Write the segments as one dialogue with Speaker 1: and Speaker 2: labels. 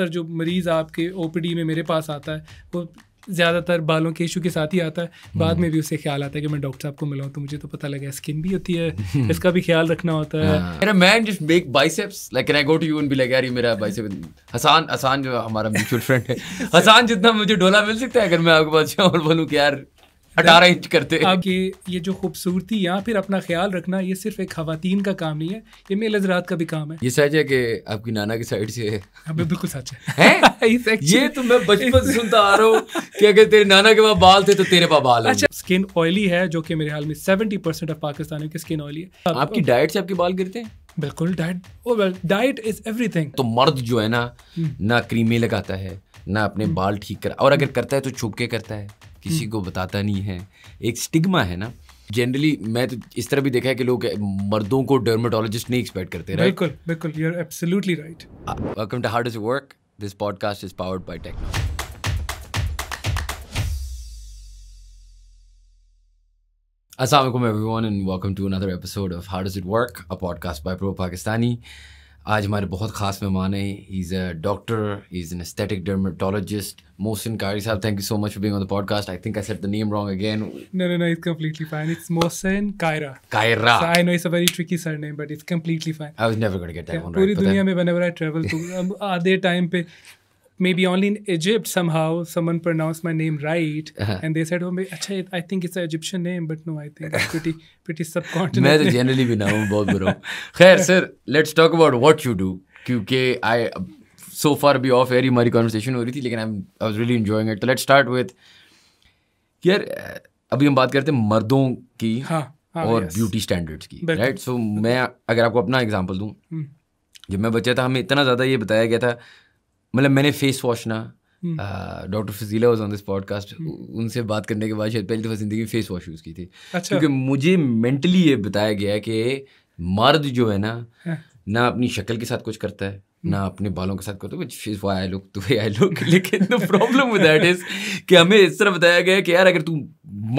Speaker 1: ज़्यादातर जो मरीज़ आपके ओ में मेरे पास आता है वो ज़्यादातर बालों के इशू के साथ ही आता है बाद में भी उसे ख्याल आता है कि मैं डॉक्टर साहब को मिलाऊँ तो मुझे तो पता लगा स्किन भी होती है इसका भी ख्याल रखना होता है
Speaker 2: man just make biceps like can I go to you be like यार ये मेरा बाइसेप हसान हसान जो हमारा म्यूचुअल फ्रेंड है हसान जितना मुझे डोला मिल सकता है अगर मैं आपके पास और बोलूँ कि यार अठारह इंच करते हैं
Speaker 1: कि ये जो खूबसूरती या फिर अपना ख्याल रखना ये सिर्फ एक खातन का काम नहीं है ये मेल हजरात का भी काम है
Speaker 2: ये सच है कि आपकी नाना की साइड से है हाँ, हमें बिल्कुल सच है ये तो मैं बचपन से सुनता आ रहा हूँ कि अगर तेरे नाना के पास बाल थे तो तेरे पास बाल अच्छा
Speaker 1: स्किन ऑयली है जो कि मेरे ख्याल में सेवेंटी परसेंट ऑफ पाकिस्तानियों की स्किन ऑयली है आपकी डाइट
Speaker 2: से आपके बाल गिरते हैं बिल्कुल डाइट डाइट इज एवरीथिंग तो मर्द जो है ना हम्म। ना क्रीमें लगाता है ना अपने हम्म। बाल ठीक कर और अगर करता है तो छुप के करता है किसी हम्म। को बताता नहीं है एक स्टिग्मा है ना जनरली मैं तो इस तरह भी देखा है कि लोग मर्दों को डर्मेटोलॉजिस्ट नहीं एक्सपेक्ट करते राइट बिल्कुल
Speaker 1: बिल्कुल you are absolutely right
Speaker 2: welcome to how does work this podcast is powered by Tecno Assalamualaikum everyone and welcome to another episode of How Does It Work, a podcast by Pro Pakistani. आज हमारे बहुत खास मेहमान हैं he is a doctor he is an aesthetic dermatologist Mohsin Qari साहब thank you so much for being on the podcast I think I said the name wrong again
Speaker 1: no no no it's completely fine it's Mohsin Kayra Kayra so I know it's a very tricky surname but it's completely fine I was never gonna get that one पूरी दुनिया में whenever I travel to आधे time पे maybe only in Egypt somehow someone pronounced my name right uh-huh. and they said oh maybe, I think it's an Egyptian name but no I think it's pretty pretty subcontinent मैं तो
Speaker 2: generally भी ना हूँ बहुत बुरा हूँ let's talk about what you do क्योंकि I so far be off air my conversation ho rahi thi, lekin I'm I was really enjoying it so let's start with यार अभी हम बात करते हैं मर्दों की हाँ, हाँ, और ब्यूटी स्टैंडर्ड्स की राइट सो मैं अगर आपको अपना एग्जांपल दूं जब मैं बच्चा था हमें इतना ज़्यादा ये बताया गया था मतलब मैंने फेस वॉश ना doctor Fazila was on this podcast उनसे बात करने के बाद शायद पहली दफ़ा ज़िंदगी में फेस वॉश यूज़ की थी अच्छा। क्योंकि मुझे मेंटली ये बताया गया कि मर्द जो है ना हाँ। ना अपनी शक्ल के साथ कुछ करता है हम्म। ना अपने बालों के साथ करते विच इज़ वो आई लुक तो वे आई लुक लेकिन the problem with that is कि हमें इस तरह बताया गया कि यार अगर तू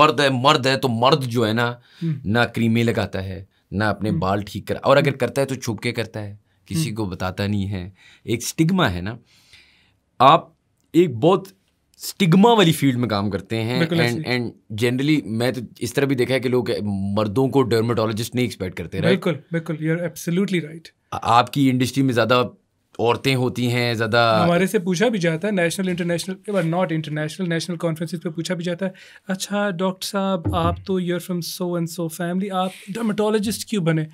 Speaker 2: मर्द है मर्द है तो मर्द जो है ना हम्म। ना क्रीमें लगाता है ना अपने हम्म। बाल ठीक कर और अगर करता है तो छुप के करता है किसी को बताता नहीं है एक स्टिग्मा है ना आप एक बहुत स्टिग्मा वाली फील्ड में काम करते हैं एंड एंड जनरली मैं तो इस तरह भी देखा है कि लोग मर्दों को डर्मेटोलॉजिस्ट नहीं एक्सपेक्ट करते हैं बिल्कुल
Speaker 1: बिल्कुल यू आर एब्सोल्युटली राइट
Speaker 2: आपकी इंडस्ट्री में ज़्यादा औरतें होती हैं ज़्यादा हमारे
Speaker 1: से पूछा भी जाता है national international not international national conferences पे पूछा भी जाता है अच्छा डॉक्टर साहब आप तो you're from so and so family आप डर्मेटोलॉजिस्ट क्यों बने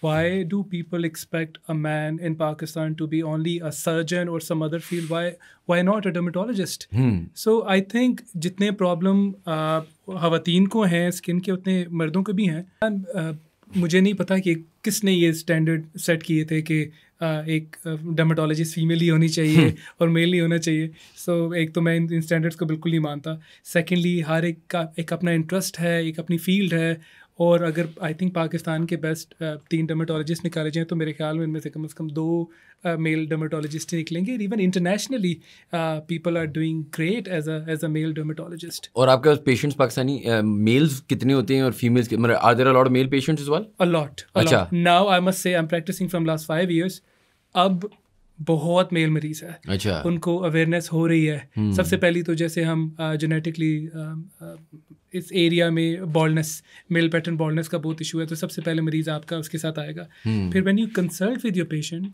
Speaker 1: why do people expect a man in Pakistan to be only a surgeon or some other field? Why why not a dermatologist? Hmm. So I think जितने problem uh, खातन को हैं skin के उतने मर्दों को भी हैं And, uh, मुझे नहीं पता कि किसने ये स्टैंडर्ड सेट किए थे कि uh, एक डर्माटोलॉजिस्ट uh, फीमेल ही होनी चाहिए hmm. और मेल ही होना चाहिए सो so, एक तो मैं इन, इन स्टैंडर्ड्स को बिल्कुल नहीं मानता सेकेंडली हर एक का एक अपना इंटरेस्ट है एक अपनी फील्ड है और अगर आई थिंक पाकिस्तान के बेस्ट तीन डर्मेटोलॉजिस्ट निकाले जाएँ तो मेरे ख्याल में इनमें से कम से कम दो मेल डर्मेटोलॉजिस्ट ही निकलेंगे even internationally people are doing great as as a male dermatologist
Speaker 2: और आपके पास पेशेंट्स पाकिस्तानी मेल्स uh, कितने होते हैं और फीमेल्स मतलब are there a male patients is well a lot अच्छा
Speaker 1: now I must say I am practicing from last five years अब बहुत मेल मरीज है अच्छा उनको अवेयरनेस हो रही है हम्म। सबसे पहली तो जैसे हम जेनेटिकली इस एरिया में बॉल्डनेस मेल पैटर्न बॉल्डनेस का बहुत इशू है तो सबसे पहले मरीज़ आपका उसके साथ आएगा hmm. फिर when you consult with your patient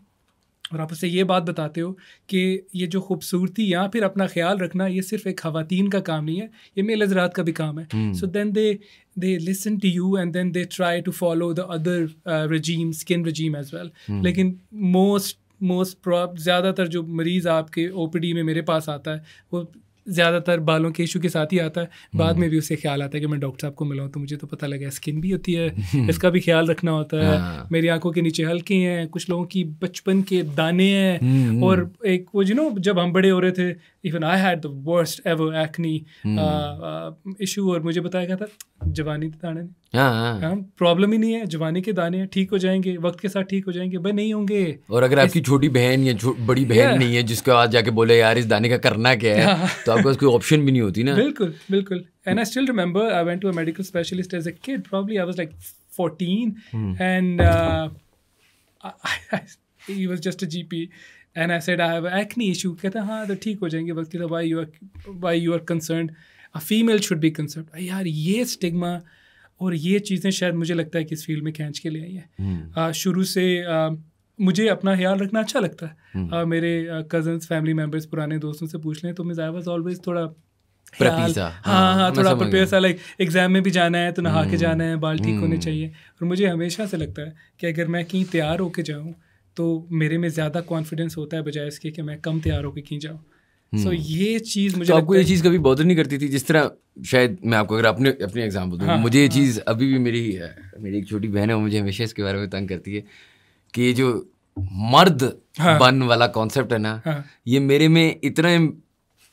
Speaker 1: और आप उससे ये बात बताते हो कि ये जो खूबसूरती या फिर अपना ख्याल रखना ये सिर्फ एक खातन का काम नहीं है ये मेल हजरात का भी काम है so then they they listen to you and then they try to follow the other regime skin regime as well लेकिन मोस्ट मोस्ट ज़्यादातर जो मरीज़ आपके ओ में मेरे पास आता है वो ज़्यादातर बालों के इशू के साथ ही आता है बाद में भी उसे ख्याल आता है कि मैं डॉक्टर साहब को मिलाऊँ तो मुझे तो पता लगा स्किन भी होती है इसका भी ख्याल रखना होता है हाँ। मेरी आंखों के नीचे हल्के हैं कुछ लोगों की बचपन के दाने हैं हम्म, हम्म। और एक वो यू नो जब हम बड़े हो रहे थे even I had the worst ever acne issue और मुझे बताया गया था जवानी दाने हाँ, हाँ। हाँ। प्रॉब्लम ही नहीं है जवानी के दाने हैं ठीक हो जाएंगे वक्त के साथ ठीक हो जाएंगे भाई नहीं होंगे
Speaker 2: और अगर आपकी छोटी बहन या बड़ी बहन नहीं है जिसके आज जाके बोले यार इस दाने का करना क्या है तो आपके पास कोई ऑप्शन भी नहीं होती ना
Speaker 1: बिल्कुल बिल्कुल and I still remember I went to a medical specialist as a kid probably I was like 14 and he was just a GP and I said I have acne issue कहता हाँ तो ठीक हो जाएंगे वक्त के साथ why you are why you are concern a female should be concern यार ये स्टिग्मा और ये चीज़ें शायद मुझे लगता है कि इस फील्ड में खींच के ले आई हैं हम्म। शुरू से आ, मुझे अपना ख्याल रखना अच्छा लगता है हम्म। आ, मेरे कजन्स फैमिली मेम्बर्स पुराने दोस्तों से पूछ लें तो मैं वॉज ऑलवेज थोड़ा हाँ हाँ, हाँ थोड़ा प्रिपेयर सा लाइक एग्जाम में भी जाना है तो नहा के हम्म। जाना है बाल ठीक होने चाहिए और मुझे हमेशा से लगता है कि अगर मैं कहीं तैयार होके जाऊँ तो मेरे में ज़्यादा कॉन्फिडेंस होता है बजाय इसके कि मैं कम तैयार होकर कहीं जाऊँ सो so, ये चीज़ मुझे तो आपको ये चीज़
Speaker 2: कभी बॉडर नहीं करती थी जिस तरह शायद मैं आपको अगर अपने अपने एग्जाम्पल दूँ हाँ, मुझे ये हाँ. चीज़ अभी भी मेरी मेरी एक छोटी बहन है वो मुझे हमेशा इसके बारे में तंग करती है कि ये जो मर्द हाँ. बन वाला कॉन्सेप्ट है ना हाँ. ये मेरे में इतना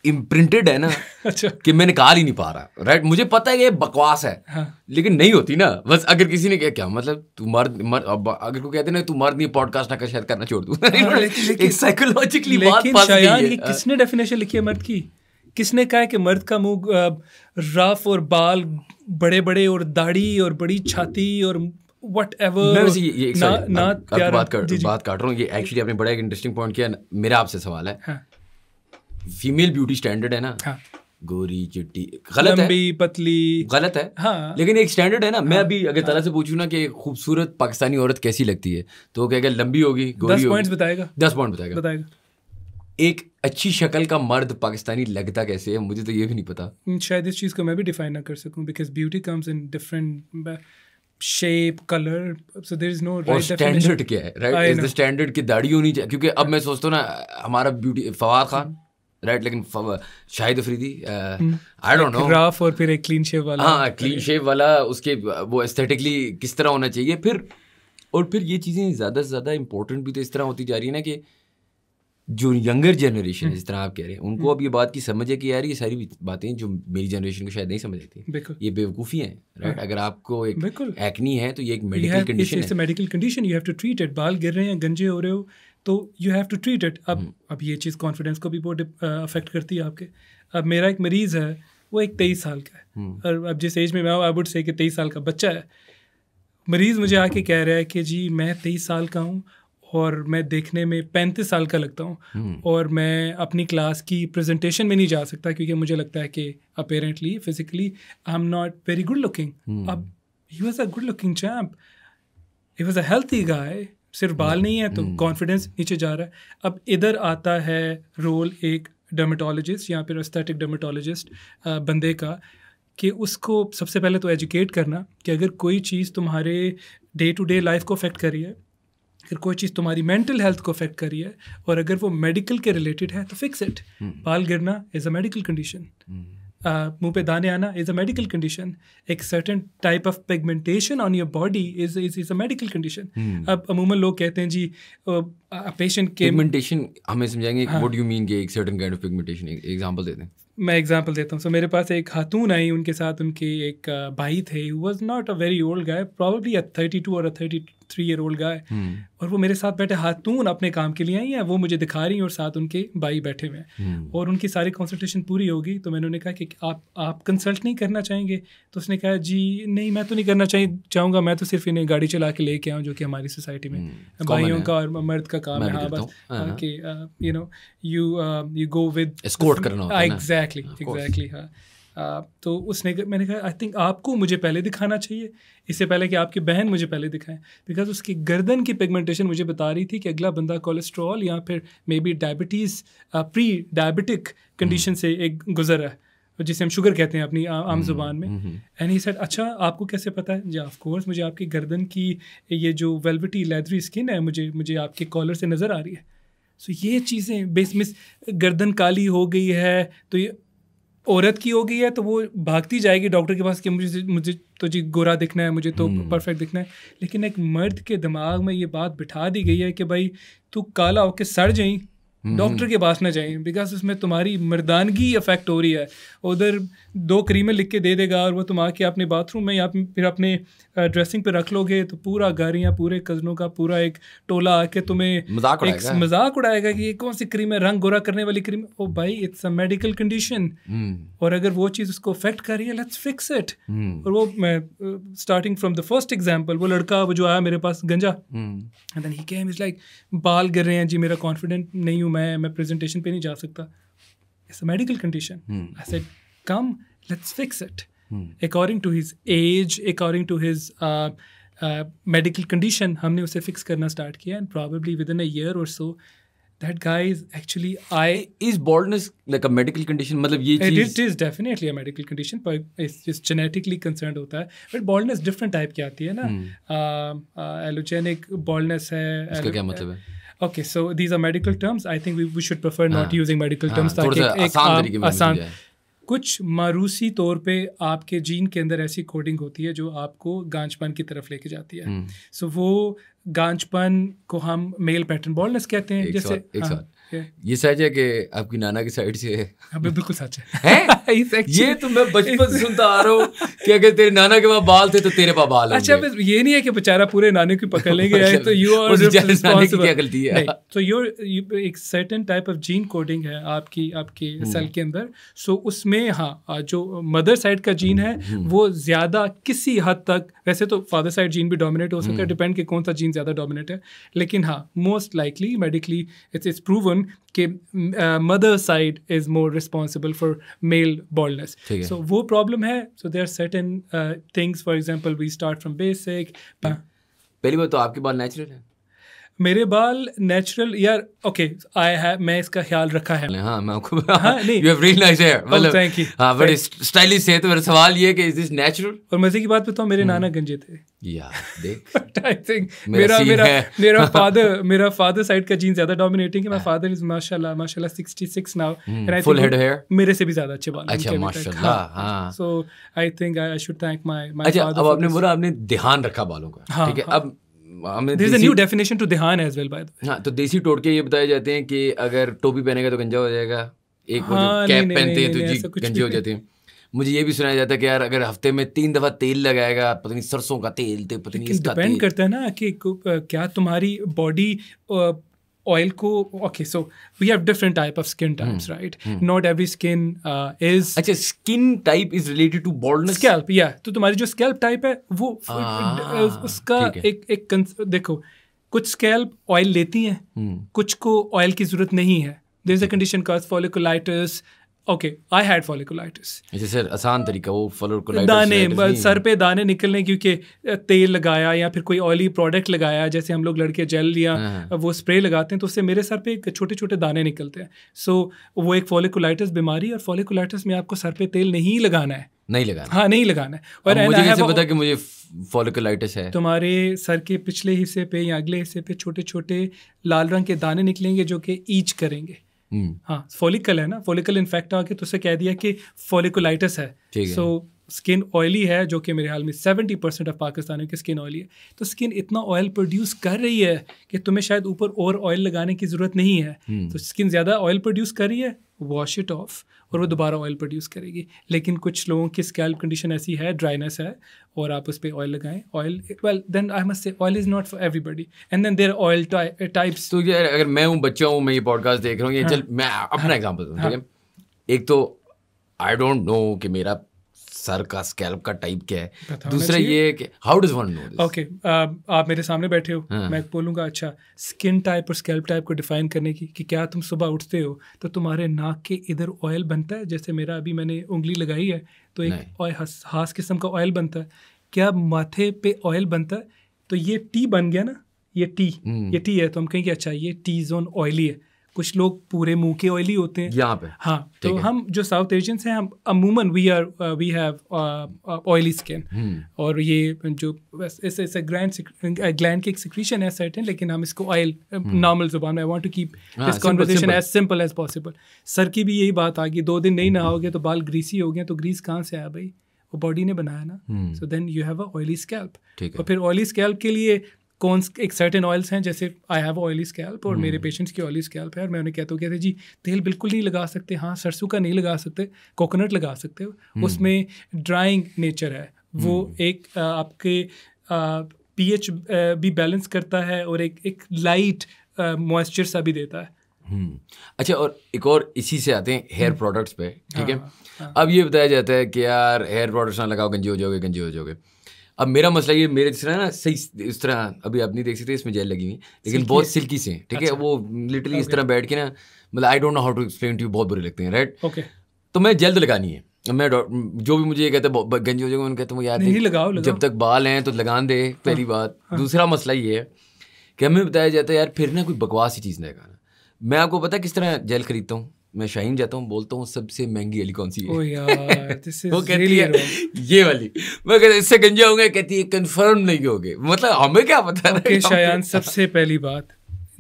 Speaker 2: इम्प्रिंटेड है ना अच्छा कि मैं निकाल ही नहीं पा रहा राइट मुझे पता है कि ये बकवास है हाँ। लेकिन नहीं होती ना बस अगर किसी ने क्या क्या मतलब तू मर्द मर्द अगर को कहते ना तू मर्द नहीं पॉडकास्ट ना कर शायद करना छोड़ दू हाँ, साइकोलॉजिकली किसने
Speaker 1: डेफिनेशन लिखी है मर्द की किसने कहा है कि मर्द का मुंह रफ और बाल बड़े बड़े और दाढ़ी और बड़ी छाती और वट एवर बात
Speaker 2: काट रहा हूँ एक्चुअली आपने बड़ा एक इंटरेस्टिंग पॉइंट किया मेरा आपसे सवाल है फीमेल ब्यूटी स्टैंडर्ड है ना हाँ। गोरी चिट्टी गलत लंबी है पतली गलत है हाँ। लेकिन एक स्टैंडर्ड है ना मैं हाँ। अभी अगर तला हाँ। से पूछू ना कि खूबसूरत पाकिस्तानी औरत कैसी लगती है तो कहेगा लंबी होगी गोरी होगी दस पॉइंट्स बताएगा दस पॉइंट बताएगा बताएगा एक अच्छी शक्ल का मर्द पाकिस्तानी लगता कैसे है मुझे तो ये भी नहीं पता
Speaker 1: हम्म, शायद इस चीज़ को मैं भी डिफाइन ना कर सकूं because beauty comes in different shape colour so there is no standard क्या है राइट इज द
Speaker 2: स्टैंडर्ड की दाढ़ी होनी चाहिए क्योंकि अब मैं सोचता हूँ ना हमारा beauty Fawad Khan right hmm. लेकिन Shahid Afridi I don't know
Speaker 1: Rauf और फिर एक क्लीन शेप
Speaker 2: वाला हाँ क्लीन शेप वाला उसके वो एस्थेटिकली किस तरह होना चाहिए फिर और फिर ये चीज़ें ज़्यादा से ज़्यादा इंपॉर्टेंट भी तो इस तरह होती जा रही है ना कि जो यंगर जनरेशन है हम्म। जिस तरह आप कह रहे हैं उनको हम्म। अब ये बात की समझ है कि यार ये सारी बातें जो मेरी जनरेशन को शायद नहीं समझ आती ये बेवकूफ़ी है राइट हाँ। अगर आपको एक एक्नी है तो ये एक मेडिकल कंडीशन है
Speaker 1: medical condition you have to treat it बाल गिर रहे हैं गंजे हो रहे हो तो you have to treat it अब हम्म। अब ये चीज़ कॉन्फिडेंस को भी बहुत अफेक्ट करती है आपके अब मेरा एक मरीज़ है वो एक तेईस साल का है और अब जिस एज में मैं आई वुड से कि तेईस साल का बच्चा है मरीज़ मुझे आके कह रहा है कि जी मैं तेईस साल का हूँ और मैं देखने में पैंतीस साल का लगता हूँ हम्म। और मैं अपनी क्लास की प्रेजेंटेशन में नहीं जा सकता क्योंकि मुझे लगता है कि apparently physically I am not very good looking अब he was a good looking champ he was a healthy guy सिर्फ बाल हम्म। नहीं है तो कॉन्फिडेंस हम्म। नीचे जा रहा है अब इधर आता है रोल एक डर्मेटोलॉजिस्ट या फिर एस्थेटिक डर्मेटोलॉजिस्ट बंदे का कि उसको सबसे पहले तो एजुकेट करना कि अगर कोई चीज़ तुम्हारे डे टू डे लाइफ को अफेक्ट कर रही है अगर कोई चीज़ तुम्हारी मेंटल हेल्थ को अफेक्ट कर रही है और अगर वो मेडिकल के रिलेटेड है तो फिक्स इट hmm. बाल गिरना इज़ अ मेडिकल कंडीशन मुंह पे दाने आना इज़ अ मेडिकल कंडीशन एक certain type of pigmentation on your body is is is a medical condition अब अमूमन लोग कहते हैं जी पेशेंट के पिगमेंटेशन
Speaker 2: हमें समझाएंगे व्हाट यू मीन कि एक certain kind of pigmentation example दे दें
Speaker 1: मैं एग्जांपल देता हूँ सो so, मेरे पास एक खातून आई उनके साथ उनके एक भाई थे was not a very old guy probably a thirty two और a thirty three year old guy और वो मेरे साथ बैठे खातून अपने काम के लिए आई हैं वो मुझे दिखा रही हैं और साथ उनके भाई बैठे हुए हैं hmm. और उनकी सारी कंसल्टेशन पूरी होगी तो मैंने उन्हें कहा कि आप आप कंसल्ट नहीं करना चाहेंगे तो उसने कहा जी नहीं मैं तो नहीं करना चाहिए चाहूँगा मैं तो सिर्फ इन्हें गाड़ी चला के लेके आऊँ जो कि हमारी सोसाइटी में hmm. भाइयों का और मर्द का काम है हाँ बस हाँ, हाँ। कि you know you you go with exact exactly exactly हाँ तो उसने मैंने कहा आई थिंक आपको मुझे पहले दिखाना चाहिए इससे पहले कि आपकी बहन मुझे पहले दिखाएं बिकॉज उसकी गर्दन की पिगमेंटेशन मुझे बता रही थी कि अगला बंदा कोलेस्ट्रॉल या फिर maybe diabetes pre diabetic condition से एक गुजर रहा है जिसे हम शुगर कहते हैं अपनी आ, आम हम्म, जुबान में एंड ही सर अच्छा आपको कैसे पता है जी ऑफकोर्स मुझे आपकी गर्दन की ये जो वेलविटी लेदरी स्किन है मुझे मुझे आपके कॉलर से नज़र आ रही है सो ये चीज़ें बेसमिस गर्दन काली हो गई है तो ये औरत की हो गई है तो वो भागती जाएगी डॉक्टर के पास कि मुझे मुझे तो जी गोरा दिखना है मुझे तो परफेक्ट हम्म। दिखना है लेकिन एक मर्द के दिमाग में ये बात बिठा दी गई है कि भाई तू काला होके सड़ जाई हम्म। डॉक्टर के पास ना जाएं बिकॉज उसमें तुम्हारी मर्दानगी अफेक्ट हो रही है उधर दो क्रीमें लिख के दे देगा और वो तुम आके अपने बाथरूम में या फिर अपने ड्रेसिंग पे रख लोगे तो पूरा घर या पूरे कजनों का पूरा एक टोला आके तुम्हें मजाक उड़ाएगा मजाक उड़ाएगा कि ये कौन सी क्रीम है रंग गोरा करने वाली क्रीम ओ भाई इट्स अ मेडिकल कंडीशन और अगर वो चीज़ उसको अफेक्ट कर रही है लेट्स फिक्स इट और वो मैं starting from the first example वो लड़का वो जो आया मेरे पास गंजा
Speaker 2: and
Speaker 1: then he came is like बाल गिर रहे हैं जी मेरा कॉन्फिडेंट नहीं हूँ मैं मैं प्रेजेंटेशन पे नहीं जा सकता it's a medical condition I said come let's fix it according to his age according to his medical condition हमने उसे फिक्स करना स्टार्ट किया and probably within a year और so that guy is actually i
Speaker 2: is baldness like a medical condition मतलब ये चीज it
Speaker 1: is definitely a medical condition पर it's genetically concerned होता है बट बॉल्डनेस डिफरेंट टाइप की आती है ना allogenic hmm. Baldness uh, uh, है इसका क्या मतलब है okay so these are medical terms I think we should prefer not using medical terms ताकि एक आसान, कुछ मारूसी तौर पे आपके जीन के अंदर ऐसी कोडिंग होती है जो आपको गांजपन की तरफ लेके जाती है सो हम्म। वो गांजपन को हम मेल पैटर्न बॉलनेस कहते हैं जैसे हाँ,
Speaker 2: ये सच है कि आपकी नाना की साइड से हमें हाँ, बिल्कुल सच है ये तो मैं बचपन से सुनता आ रहा हूँ कि अगर तेरे नाना के पास बाल थे तो तेरे पास बाल अच्छा बस ये नहीं है कि
Speaker 1: बेचारा पूरे नाने को पकड़ लेंगे तो यू आर क्या गलती है तो योर एक certain type of gene coding है आपकी आपके सेल हम्म। के अंदर सो उसमें हाँ जो मदर साइड का जीन है हम्म, हम्म। वो ज़्यादा किसी हद तक वैसे तो फादर साइड जीन भी डोमिनेट हो सकता है डिपेंड कि कौन सा जीन ज़्यादा डोमिनेट है लेकिन हाँ most likely medically it's is proven कि mother side is more responsible for male scale baldness so वो प्रॉब्लम है so there certain things for example we start from basic
Speaker 2: पहली बात तो आपकी बाल नेचुरल है
Speaker 1: मेरे बाल नेचुरल यार ओके आई है मैं इसका ख्याल रखा है
Speaker 2: हाँ मैं आपको हाँ, हाँ नहीं you have real nice hair मतलब थैंक यू हाँ बड़े स्टाइलिश है तो मेरा सवाल ये है कि इज दिस नेचुरल और मजे की बात बताऊं मेरे हम्म। नाना गंजे थे या देख आई थिंक मेरा मेरा मेरा फादर
Speaker 1: मेरा फादर साइड का जीन ज्यादा डोमिनेटिंग है माय फादर इज माशाल्लाह माशाल्लाह 66 नाउ फुल हेड हेयर मेरे से भी ज्यादा अच्छे बाल अच्छा माशाल्लाह हां so I think I should thank my my father अब आपने बोला
Speaker 2: आपने ध्यान रखा बालों का हाँ, ठीक है हाँ। अब हमें there is new
Speaker 1: definition to ध्यान एज वेल बाय
Speaker 2: हां तो देसी टोटके ये बताए जाते हैं कि अगर टोपी पहनेगा तो गंजा हो जाएगा एक वो जो हाँ, कैप पहनते हैं तो जी गंजे हो जाते हैं मुझे ये भी सुनाया जाता है कि यार अगर हफ्ते में तीन दफा तेल लगाएगा पता नहीं सरसों का तेल तो पता नहीं डिपेंड
Speaker 1: करता है ना कि क्या तुम्हारी बॉडी ऑयल को okay so we have different type of skin types right not every skin is अच्छा skin type is related to baldness scalp या तो तुम्हारी जो स्कैल्प टाइप है वो ah, उसका एक एक देखो कुछ स्कैल्प ऑयल लेती हैं hmm. कुछ को ऑयल की जरूरत नहीं है there is a condition cause folliculitis okay I had folliculitis
Speaker 2: इसे सर आसान तरीका वो फॉलिकुलाइटिस दाने सर
Speaker 1: पे दाने निकलने क्योंकि तेल लगाया या फिर कोई ऑयली प्रोडक्ट लगाया जैसे हम लोग लड़के जेल लिया हाँ। वो स्प्रे लगाते हैं तो उससे मेरे सर पे छोटे छोटे दाने निकलते हैं सो so, वो एक फॉलिकुलाइटिस बीमारी और फॉलिकुलाइटिस में आपको सर पे तेल नहीं लगाना है
Speaker 2: नहीं लगाना हाँ नहीं लगाना है और मुझे कैसे पता कि मुझे फॉलिकुलाइटिस है
Speaker 1: तुम्हारे सर के पिछले हिस्से पे या अगले हिस्से पे छोटे छोटे लाल रंग के दाने निकलेंगे जो कि ईच करेंगे Hmm. हाँ फोलिकल है ना फोलिकल इन्फेक्ट आके तो उसे कह दिया कि फोलिकुलाइटिस है सो स्किन ऑयली है जो कि मेरे हाल में सेवेंटी परसेंट ऑफ पाकिस्तानियों की स्किन ऑयली है तो स्किन इतना ऑयल प्रोड्यूस कर रही है कि तुम्हें शायद ऊपर और ऑयल लगाने की ज़रूरत नहीं है hmm. तो स्किन ज़्यादा ऑयल प्रोड्यूस कर रही है वॉश इट ऑफ और वो दोबारा ऑयल प्रोड्यूस करेगी लेकिन कुछ लोगों की स्कैल्प कंडीशन ऐसी है ड्राइनेस है और आप उस पर ऑयल लगाएं oil well then I must say oil is not for everybody
Speaker 2: and then there oil types तो ये अगर मैं हूँ बच्चा हूँ मैं ये पॉडकास्ट देख रहा हूँ ये हाँ, चल मैं अपना एग्जाम्पल हाँ, हाँ। एक तो आई डोंट नो कि मेरा सर का स्कैल्प का टाइप क्या है दूसरा ये कि how does one know
Speaker 1: okay आप मेरे सामने बैठे हो हाँ. मैं बोलूंगा अच्छा स्किन टाइप और स्कैल्प टाइप को डिफाइन करने की कि क्या तुम सुबह उठते हो तो तुम्हारे नाक के इधर ऑयल बनता है जैसे मेरा अभी मैंने उंगली लगाई है तो एक खास किस्म का ऑयल बनता है क्या माथे पे ऑयल बनता है तो ये टी बन गया ना ये टी हम्म। ये टी है तो हम कहेंगे अच्छा ये टी जोन ऑयली है कुछ लोग पूरे मुंह के ऑयली होते हैं यहाँ पे हाँ तो हम जो साउथ एशियंस हैं हम अमूमन we are we have oily skin और ये जो ऐसे ऐसे ग्लैंड ग्लैंड की एक सिक्रीशन है सर्टेन लेकिन हम इसको ऑयल नॉर्मल uh, हम्म। जुबान में I want to keep this conversation as simple as possible sir की भी यही बात आ गई दो दिन नहीं हम्म। नहाओगे तो बाल ग्रीसी हो गए तो ग्रीस कहाँ से आया भाई वो बॉडी ने बनाया ना so then you have a oily scalp और फिर ऑयली स्कैल्प के लिए कौन एक सर्टेन ऑयल्स हैं जैसे आई हैव ऑयली स्कैल्प और मेरे पेशेंट्स hmm. की ऑयली स्कैल्प है और मैं उन्हें कहता हूँ कहते जी तेल बिल्कुल नहीं लगा सकते हाँ सरसों का नहीं लगा सकते कोकोनट लगा सकते हो hmm. उसमें ड्राइंग नेचर है वो hmm. एक आपके एच भी बैलेंस करता है और एक एक लाइट मॉइस्चर सा भी देता
Speaker 2: है अच्छा और एक और इसी से आते हैं हेयर प्रोडक्ट्स पे ठीक है हाँ, हाँ। अब ये बताया जाता है कि यार हेयर प्रोडक्ट्स ना लगाओ गंजी हो जाओगे गंजी हो जाओगे अब मेरा मसला ये मेरे जिस तरह ना सही इस तरह अभी आप नहीं देख सकते इसमें जेल लगी हुई लेकिन बहुत सिल्की से ठीक है अच्छा। वो लिटरली इस तरह बैठ के ना मतलब I don't know how to explain to you बहुत बुरे लगते हैं राइट ओके तो मैं जल्द तो लगानी है मैं जो भी मुझे ये कहते गंजी हो जाएगा उन्हें कहते यार नहीं लगाओ, लगाओ जब तक बाल हैं तो लगा दे पहली हाँ। बात हाँ। दूसरा मसला ये है कि हमें बताया जाता है यार फिर ना कोई बकवास ही चीज़ नहीं लगाना मैं आपको पता किस तरह जेल खरीदता हूँ मैं शाहीन जाता हूँ बोलता हूँ सबसे महंगी वाली कौन सी है oh yeah, वो कहती है ये वाली मैं कहता इससे गंजा होंगे कहती है कंफर्म नहीं होगे मतलब हमें क्या पता okay, शायान
Speaker 1: सबसे पहली बात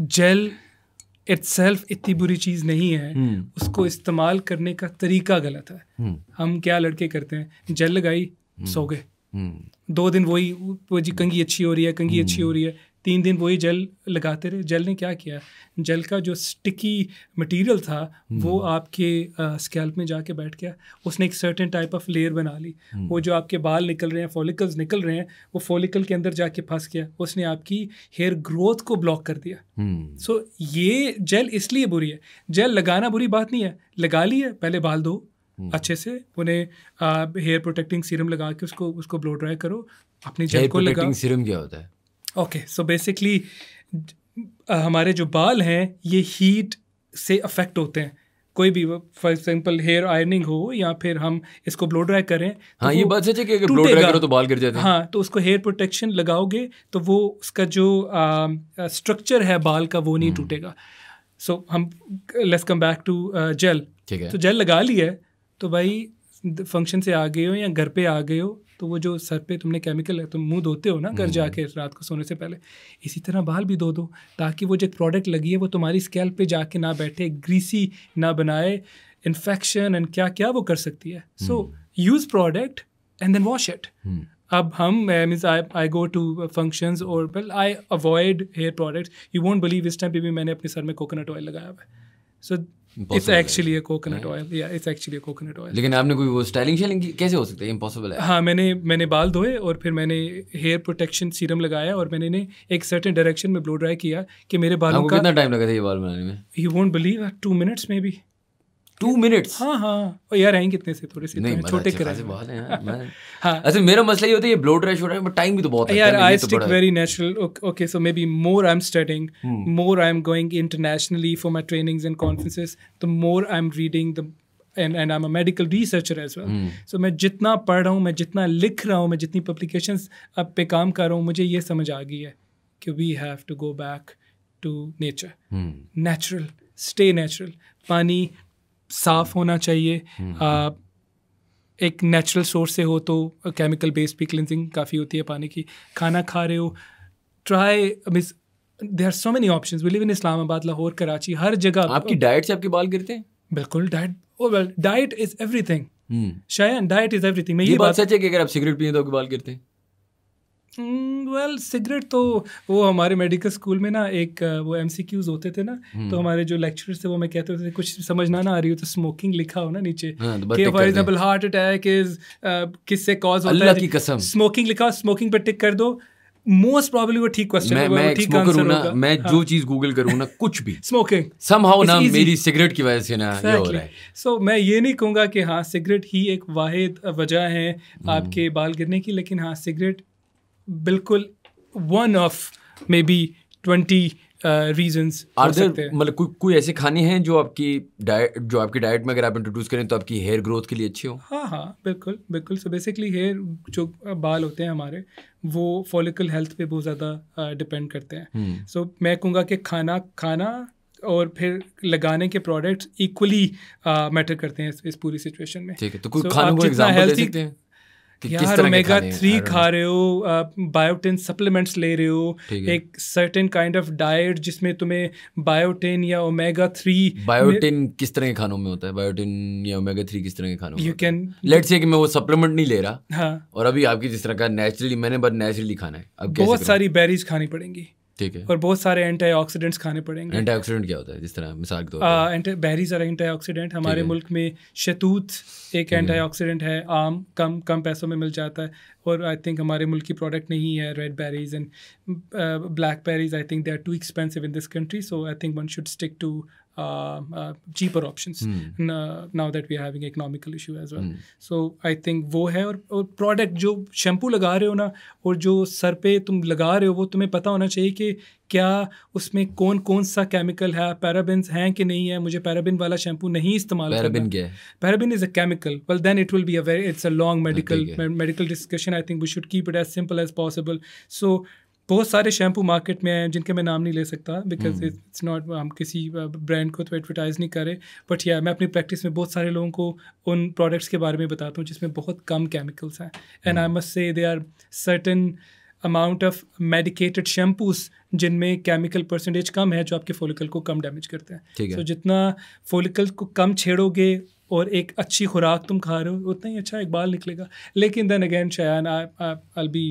Speaker 1: जेल इट्सल्फ इतनी बुरी चीज़ नहीं है hmm. उसको इस्तेमाल करने का तरीका गलत है hmm. हम क्या लड़के करते हैं जेल लगाई hmm. सो गए दो दिन वही वो जी कंगी अच्छी हो रही है कंगी अच्छी हो रही है तीन दिन वही जेल लगाते रहे जेल ने क्या किया जेल का जो स्टिकी मटेरियल था वो हम्म। आपके स्कैल्प में जाके बैठ गया उसने एक सर्टेन टाइप ऑफ लेयर बना ली हम्म। वो जो आपके बाल निकल रहे हैं फॉलिकल्स निकल रहे हैं वो फॉलिकल के अंदर जाके फंस गया उसने आपकी हेयर ग्रोथ को ब्लॉक कर दिया सो हम्म। so, ये जेल इसलिए बुरी है जेल लगाना बुरी बात नहीं है लगा ली है पहले बाल दो अच्छे से उन्हें हेयर प्रोटेक्टिंग सीरम लगा के उसको उसको ब्लो ड्राई करो अपनी जेल को लगा सीरम क्या होता है ओके सो बेसिकली हमारे जो बाल हैं ये हीट से अफेक्ट होते हैं कोई भी फॉर एग्जाम्पल हेयर आयरनिंग हो या फिर हम इसको ब्लो ड्राई करें तो हाँ, ये बात सच कि ब्लो ड्राई करो तो बाल गिर जाते हैं हाँ तो उसको हेयर प्रोटेक्शन लगाओगे तो वो उसका जो स्ट्रक्चर um, uh, है बाल का वो नहीं हम्म। टूटेगा सो so, हम let's come back to gel ठीक है तो जेल लगा लिया तो भाई फंक्शन से आ गए हो या घर पे आ गए हो तो वो जो सर पे तुमने केमिकल तुम मुंह धोते हो ना घर हम्म। जाके रात को सोने से पहले इसी तरह बाल भी धो दो ताकि वो जो प्रोडक्ट लगी है वो तुम्हारी स्कैल पे जाके ना बैठे ग्रीसी ना बनाए इन्फेक्शन एंड क्या क्या वो कर सकती है so use product and then wash it अब हम means I I go to functions और well I avoid hair products you won't believe इस टाइम पे भी मैंने अपने सर में कोकोनट ऑयल लगाया हुआ है so
Speaker 2: it's actually a coconut
Speaker 1: oil या it's actually a coconut oil
Speaker 2: लेकिन आपने कोई वो स्टाइलिंग शेलिंग कैसे हो सकता है इम्पॉसिबल है हाँ
Speaker 1: मैंने मैंने बाल धोए और फिर मैंने हेयर प्रोटेक्शन सीरम लगाया और मैंने एक सर्टेन डायरेक्शन में ब्लो ड्राई किया कि मेरे बालों का कितना टाइम लगा था ये बाल बनाने में you won't believe two minutes में बी टू मिनट्स हाँ हाँ और यार आएंगे कितने से थोड़े से नहीं छोटे कराए बहुत हैं हाँ अच्छा
Speaker 2: मेरा मसला ये होता है ये ब्लड ड्रेश हो रहा है बट टाइम भी तो बहुत है यार I stick very
Speaker 1: natural okay so maybe more I am studying more I am going internationally for my trainings and conferences the more I am reading the and and I am a medical researcher as well so मैं जितना पढ़ रहा हूँ मैं जितना लिख रहा हूँ मैं जितनी पब्लिकेशन अब पे काम कर रहा हूँ मुझे ये समझ आ गई है कि we have to go back to nature natural stay natural पानी साफ़ होना चाहिए हम्म, आ, हम्म। एक नेचुरल सोर्स से हो तो केमिकल बेस्ड भी क्लिनजिंग काफ़ी होती है पानी की खाना खा रहे हो ट्राई मीस there are so many option we live in Islamabad Lahore Karachi हर जगह आपकी डाइट से आपके बाल गिरते हैं बिल्कुल diet oh well diet is every Shayan diet is every मैं ये बात सच
Speaker 2: है कि अगर आप सिगरेट पिए तो आपके बाल गिरते हैं
Speaker 1: वेल hmm, सिगरेट तो वो हमारे मेडिकल स्कूल में ना एक वो एम होते थे ना hmm. तो हमारे जो लेक्चरर्स थे वो मैं कहते होते थे कुछ समझ ना आ रही हो तो स्मोकिंग लिखा हो ना नीचे for example heart attack is किससे कॉज होता है कसम स्मोकिंग लिखा स्मोकिंग पर टिक कर दो मोस्ट प्रॉब्लली वो ठीक क्वेश्चन है मैं ठीक आंसर करूं ना मैं हाँ। जो
Speaker 2: चीज गूगल करूं ना कुछ भी स्मोकिंग सम हाउ ना मेरी सिगरेट की वजह से ना exactly. ये हो रहा है
Speaker 1: सो so, मैं ये नहीं कहूंगा कि हाँ सिगरेट ही एक वाहिद वजह है hmm। आपके बाल गिरने की लेकिन हाँ सिगरेट बिल्कुल one of maybe
Speaker 2: twenty reasons मतलब कोई कोई ऐसे खाने हैं जो आपकी डाइट जो आपकी डाइट में अगर आप इंट्रोड्यूस करें तो आपकी हेयर ग्रोथ के लिए अच्छी हो
Speaker 1: हाँ हाँ बिल्कुल बिल्कुल सो बेसिकली हेयर जो बाल होते हैं हमारे वो फॉलिकल हेल्थ पे बहुत ज़्यादा डिपेंड करते हैं सो hmm. so, मैं कहूँगा कि खाना खाना और फिर लगाने के प्रोडक्ट्स इक्वली मैटर करते हैं इस, इस पूरी सिचुएशन में ठीक है तो कोई so, खाने को एग्जांपल दे सकते हैं यार ओमेगा थ्री खा रहे हो बायोटिन सप्लीमेंट्स ले रहे हो एक सर्टेन
Speaker 2: काइंड ऑफ डाइट जिसमें तुम्हें बायोटिन या ओमेगा थ्री बायोटिन किस तरह के खानों में होता है बायोटिन या ओमेगा थ्री किस तरह के खानों में यू कैन लेट्स से कि मैं वो सप्लीमेंट नहीं ले रहा हाँ और अभी आपकी जिस तरह का नेचुरली मैंने बस नेचुरली खाना है अब बहुत सारी बेरीज खानी पड़ेंगी ठीक है और
Speaker 1: बहुत सारे एंटीऑक्सीडेंट्स खाने पड़ेंगे
Speaker 2: एंटीऑक्सीडेंट क्या होता है जिस तरह मिसाल के तौर
Speaker 1: पर एंटीऑक्सीडेंट हमारे मुल्क में शतूत एक एंटीऑक्सीडेंट है आम कम कम पैसों में मिल जाता है और आई थिंक हमारे मुल्क की प्रोडक्ट नहीं है red berries and black berries I think they are too expensive in this country so I think one should stick to cheaper uh, uh, hmm. uh, that we are we economical issue issue as Mm. So I think वो है और, और product जो shampoo लगा रहे हो ना और जो सर पे तुम लगा रहे हो वो तुम्हें पता होना चाहिए कि क्या उसमें कौन कौन सा केमिकल है पैराबिन हैं कि नहीं है मुझे पैराबिन वाला शैम्पू नहीं इस्तेमाल पैराबिन क्या है paraben is a chemical well then it will be a very it's a long medical medical discussion I think we should keep it as simple as possible so बहुत सारे shampoo market में हैं जिनके मैं नाम नहीं ले सकता बिकॉज इट्स नॉट हम किसी ब्रांड को तो एडवर्टाइज़ नहीं करें बट या मैं अपनी प्रैक्टिस में बहुत सारे लोगों को उन प्रोडक्ट्स के बारे में बताता हूँ जिसमें बहुत कम केमिकल्स हैं and I must say they are certain amount of medicated shampoos जिनमें केमिकल परसेंटेज कम है जो आपके फोलिकल को कम डैमेज करते हैं सो so, जितना फोलिकल को कम छेड़ोगे और एक अच्छी खुराक तुम खा रहे हो उतना ही अच्छा इकबाल निकलेगा लेकिन then again Shayan I be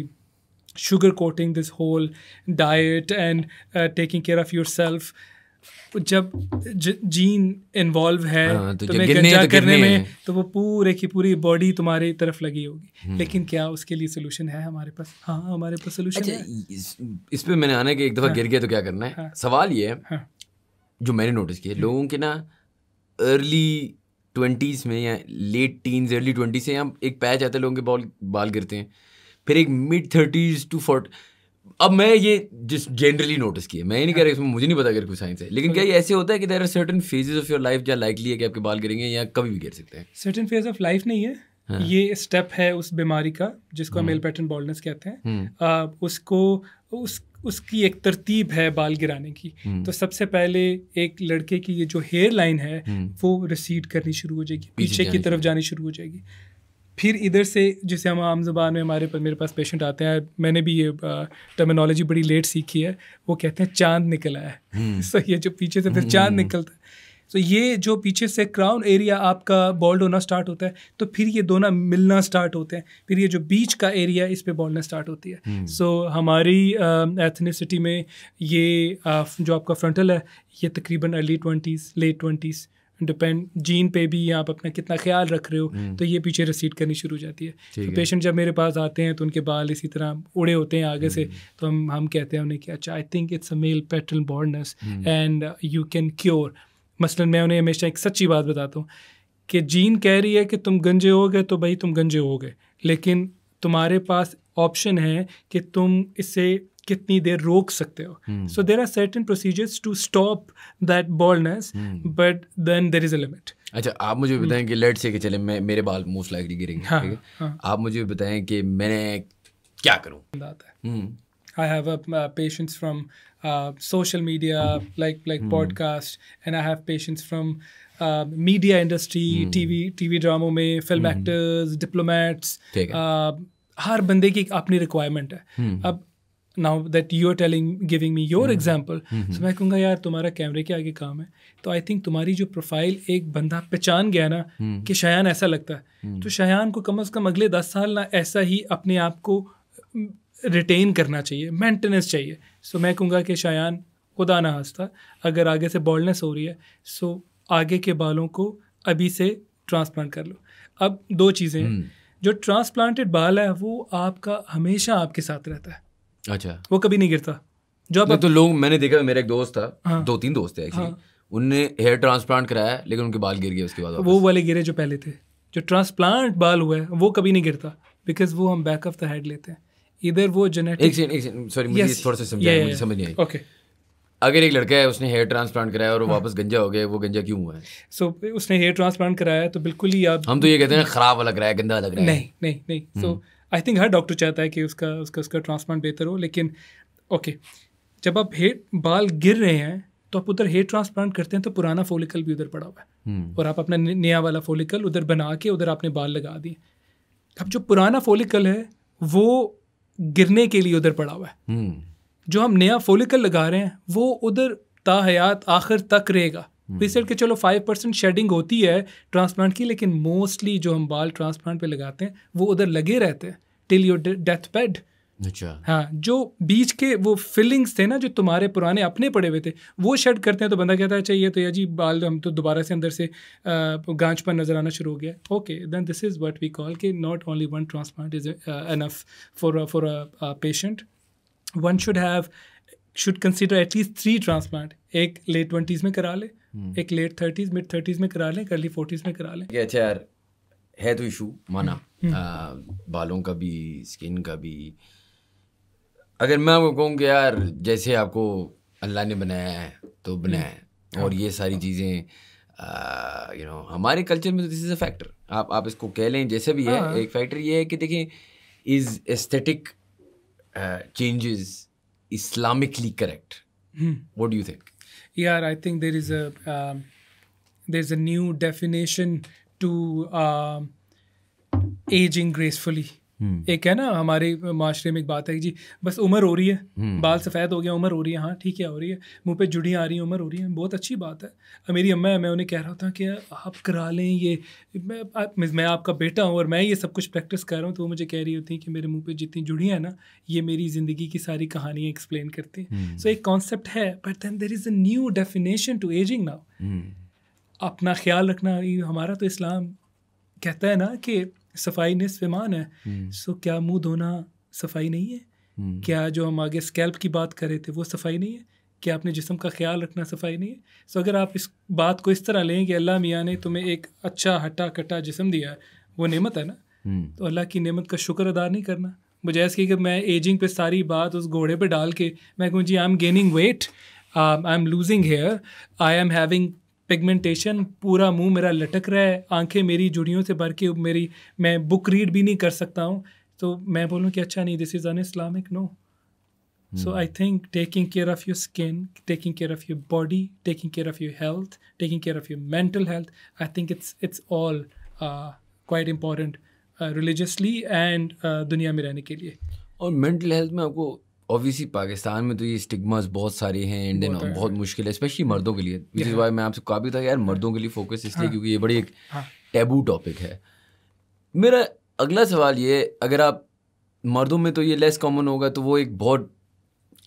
Speaker 1: quoting this whole diet and uh, taking care of yourself जब जीन इन्वॉल्व है हाँ, तो तुम्हें गंजा तो करने में तो वो पूरे की पूरी बॉडी तुम्हारी तरफ लगी होगी हम्म। लेकिन क्या उसके लिए सोल्यूशन है हमारे पास हाँ हमारे पास सोल्यूशन अच्छा, है
Speaker 2: इस पे मैंने आने के एक दफ़ा हाँ, गिर गया तो क्या करना है हाँ, सवाल ये है हाँ, जो मैंने नोटिस किया लोगों के ना अर्ली ट्वेंटीज़ में या लेट टीन्स अर्ली ट्वेंटी से या एक पैच आता है लोगों के बाल बाल गिरते हैं फिर एक मिड थर्टीज़ टू फोर्ट अब मैं ये जिस जनरली नोटिस किया मैं ये नहीं कह रहा इसमें मुझे नहीं पता अगर कोई साइंस है लेकिन क्या ये ऐसे होता है कि there are certain phases of your life जहाँ लाइकली है कि आपके बाल गिरेंगे या कभी भी गिर सकते हैं
Speaker 1: सर्टन फेज ऑफ लाइफ नहीं है हाँ. ये स्टेप है उस बीमारी का जिसको हम मेल पैटर्न बॉल्डनेस कहते हैं हम्म। आ, उसको उस उसकी एक तरतीब है बाल गिराने की हम्म। तो सबसे पहले एक लड़के की ये जो हेयर लाइन है हम्म। वो रिसीड करनी शुरू हो जाएगी पीछे, पीछे की तरफ जानी शुरू हो जाएगी फिर इधर से जैसे हम आम जबान में हमारे मेरे पास पेशेंट आते हैं मैंने भी ये टर्मिनोलॉजी बड़ी लेट सीखी है वो कहते हैं चांद निकला है सो हम्म। ये जो पीछे से फिर चांद हम्म। निकलता है तो ये जो पीछे से क्राउन एरिया आपका बॉल्ड होना स्टार्ट होता है तो फिर ये दोनों मिलना स्टार्ट होते हैं फिर ये जो बीच का एरिया इस पर बॉल्डना स्टार्ट होती है सो हम्म। so हमारी एथनिसिटी में ये uh, जो आपका फ्रंटल है ये तकरीबन early twenties late twenties depend gene पे भी आप अपना कितना ख्याल रख रहे हो हम्म। तो ये पीछे रसीड करनी शुरू हो जाती है तो पेशेंट जब मेरे पास आते हैं तो उनके बाल इसी तरह उड़े होते हैं आगे से हम्म। तो हम हम कहते हैं उन्हें कि अच्छा I think it's a male pattern baldness and you can cure मसलन मैं उन्हें हमेशा एक सच्ची बात बताता हूँ कि जीन कह रही है कि तुम गंजे हो गए तो भाई तुम गंजे हो गए लेकिन तुम्हारे पास ऑप्शन है कि तुम इससे कितनी देर रोक सकते हो so there are certain procedures to stop that baldness
Speaker 2: but then there is a limit अच्छा आप मुझे बताएं कि लेट hmm. से कि चले मैं मेरे बाल मोस्ट लाइकली गिरेंगे हाँ, हाँ. आप मुझे बताएं कि मैंने क्या करूं I
Speaker 1: have hmm. a, uh, social media like like podcast and I have mm. podcast, media industry have patients from uh, ड्रामों hmm. में, फिल्म एक्टर्स actors, uh, हर बंदे की अपनी रिक्वायरमेंट है अब now that you are telling giving me your example so मैं कहूँगा यार तुम्हारा कैमरे के आगे काम है तो आई थिंक तुम्हारी जो प्रोफाइल एक बंदा पहचान गया ना hmm. कि शायन ऐसा लगता है hmm. तो शायन को कम अज़ कम अगले दस साल ना ऐसा ही अपने आप को रिटेन करना चाहिए मेंटेनेंस चाहिए सो so मैं कहूँगा कि शायन खुदा ना हंसता अगर आगे से बॉल्डनेस हो रही है सो so आगे के बालों को अभी से ट्रांसप्लांट कर लो अब दो चीज़ें hmm. जो ट्रांसप्लांटेड बाल है वो आपका हमेशा आपके साथ रहता है
Speaker 2: अच्छा वो कभी नहीं गिरता जो आप तो लोग मैंने देखा मेरे एक दोस्त था हाँ, दो तीन दोस्त थे एक्चुअली हाँ। उनने हेयर ट्रांसप्लांट कराया लेकिन उनके बाल गिर गए उसके बाद
Speaker 1: वो वाले गिरे जो पहले थे जो ट्रांसप्लांट बाल हुआ है वो कभी नहीं गिरता बिकॉज वो हम बैक ऑफ द हेड लेते हैं इधर वो जेनेटिक सॉरी मुझे थोड़ा सा समझाया मुझे समझ नहीं आई ओके
Speaker 2: अगर एक लड़का है उसने हेयर ट्रांसप्लांट कराया और हाँ। वापस गंजा हो गया वो गंजा क्यों हुआ है
Speaker 1: सो so, उसने हेयर ट्रांसप्लांट कराया तो बिल्कुल ही आप हम तो ये कहते हैं खराब वाला कराया गंदा वाला कराया नहीं नहीं नहीं सो so, हम्म। आई थिंक हर डॉक्टर चाहता है कि उसका उसका उसका ट्रांसप्लांट बेहतर हो लेकिन ओके जब आप हेड बाल गिर रहे हैं तो आप उधर हेयर ट्रांसप्लांट करते हैं तो पुराना फोलिकल भी उधर पड़ा हुआ है हम्म। और आप अपना नया वाला फोलिकल उधर बना के उधर आपने बाल लगा दिए अब जो पुराना फोलिकल है वो गिरने के लिए उधर पड़ा हुआ है
Speaker 2: हम्म।
Speaker 1: जो हम नया फोलिकल लगा रहे हैं वो उधर ता हयात आखिर तक रहेगा वी हम्म। तो के चलो फाइव परसेंट शेडिंग होती है ट्रांसप्लांट की लेकिन मोस्टली जो हम बाल ट्रांसप्लांट पे लगाते हैं वो उधर लगे रहते हैं टिल योर डेथ बेड अच्छा हाँ जो बीच के वो फिलिंग्स थे ना जो तुम्हारे पुराने अपने पड़े हुए थे वो शेड करते हैं तो बंदा कहता है चाहिए अच्छा, तो या जी बाल हम तो दोबारा से अंदर से गांच पर नज़र आना शुरू हो गया okay then this is what we call कि not only one transplant is enough for for a patient one should have should consider at least three transplant एक लेट ट्वेंटीज़ में करा ले hmm. एक लेट थर्टीज़ मिड थर्टीज़ में करा लें early
Speaker 2: forties में करा लें अच्छा यार है तो इशू माना hmm. आ, बालों का भी स्किन का भी अगर मैं आपको कहूँ कि यार जैसे आपको अल्लाह ने बनाया है तो बनाया है hmm. और ये सारी चीज़ें यू नो हमारे कल्चर में तो दिस इज़ अ फैक्टर आप आप इसको कह लें जैसे भी है हाँ। एक फैक्टर ये है कि देखिए is aesthetic changes Islamically correct. Hmm. What do you think?
Speaker 1: Yeah, I think there is a um, there's a new definition to um, aging gracefully. हम्म। एक है ना हमारे माशरे में एक बात है जी बस उम्र हो रही है हम्म। बाल सफ़ेद हो गया उम्र हो रही है हाँ ठीक है हो रही है मुंह पे जुड़ियाँ आ रही हैं उम्र हो रही है बहुत अच्छी बात है मेरी अम्मा है मैं उन्हें कह रहा था कि आप करा लें ये मैं मैं आपका बेटा हूँ और मैं ये सब कुछ प्रैक्टिस कर रहा हूँ तो वो मुझे कह रही होती कि मेरे मुँह पर जितनी जुड़ियाँ हैं ना ये मेरी ज़िंदगी की सारी कहानियाँ एक्सप्लेन करती हैं सो हम्म। एक कॉन्सेप्ट है but then there is a new definition to aging now अपना ख्याल रखना हमारा तो इस्लाम कहता है ना कि सफाई निस विमान है सो हम्म। क्या मुंह धोना सफाई नहीं है हम्म। क्या जो हम आगे स्कैल्प की बात कर रहे थे वो सफाई नहीं है क्या अपने जिसम का ख्याल रखना सफाई नहीं है सो अगर आप इस बात को इस तरह लें कि अल्लाह मियाँ ने तुम्हें एक अच्छा हटा कटा जिसम दिया वो नेमत है ना हम्म। तो अल्लाह की नेमत का शुक्र अदा नहीं करना मुझे ऐसे कि मैं एजिंग पे सारी बात उस घोड़े पे डाल के मैं कहूँ जी I am gaining weight I am losing hair I am having pigmentation पूरा मुंह मेरा लटक रहा है आंखें मेरी जुड़ियों से भर के मेरी मैं बुक रीड भी नहीं कर सकता हूँ तो मैं बोलूँ कि अच्छा नहीं this is un Islamic no so I think taking care of your skin taking care of your body taking care of your health taking care of your mental health I think it's it's all quite important religiously and दुनिया में रहने के लिए
Speaker 2: और mental health में आपको obviously Pakistan में तो ये स्टिग्मास बहुत सारे हैं इंडियन बहुत, बहुत मुश्किल है स्पेशली मर्दों के लिए विच इज़ वाई मैं आपसे काफ़ी था यार मर्दों के लिए फोकस इसलिए हाँ। क्योंकि ये बड़ी एक टैबू हाँ। टॉपिक है मेरा अगला सवाल ये अगर आप मर्दों में तो ये लेस कॉमन होगा तो वो एक बहुत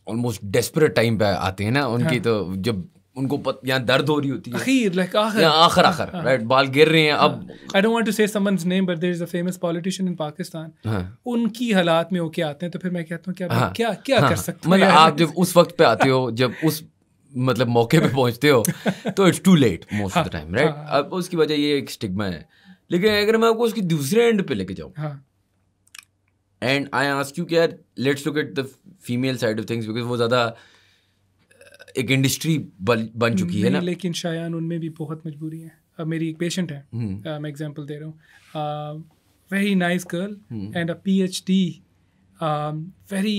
Speaker 2: ऑलमोस्ट डेस्परेट टाइम पे आते हैं ना उनकी हाँ। तो जब उनको पत, यहाँ दर्द हो रही होती है अखीर लाइक आखिर आखिर आखिर हाँ। राइट बाल गिर रहे हैं अब
Speaker 1: I don't want to say someone's name but there is a famous politician in Pakistan उनकी हालात में होके आते हैं तो फिर मैं कहता हूँ क्या हाँ, क्या क्या हाँ, कर सकते मतलब आप जब
Speaker 2: उस वक्त पे आते हो जब उस मतलब मौके पे पहुंचते हो तो it's too late most of the time right अब उसकी वजह ये एक स्टिग्मा है लेकिन अगर मैं आपको उसकी दूसरे एंड पे लेके जाऊँ and I ask you care let's look at the female side of things because वो ज़्यादा एक इंडस्ट्री बन चुकी है ना
Speaker 1: लेकिन शायान उनमें भी बहुत मजबूरी है अब मेरी एक पेशेंट है हम्म। मैं एग्जांपल दे रहा हूँ very nice girl and a P H D very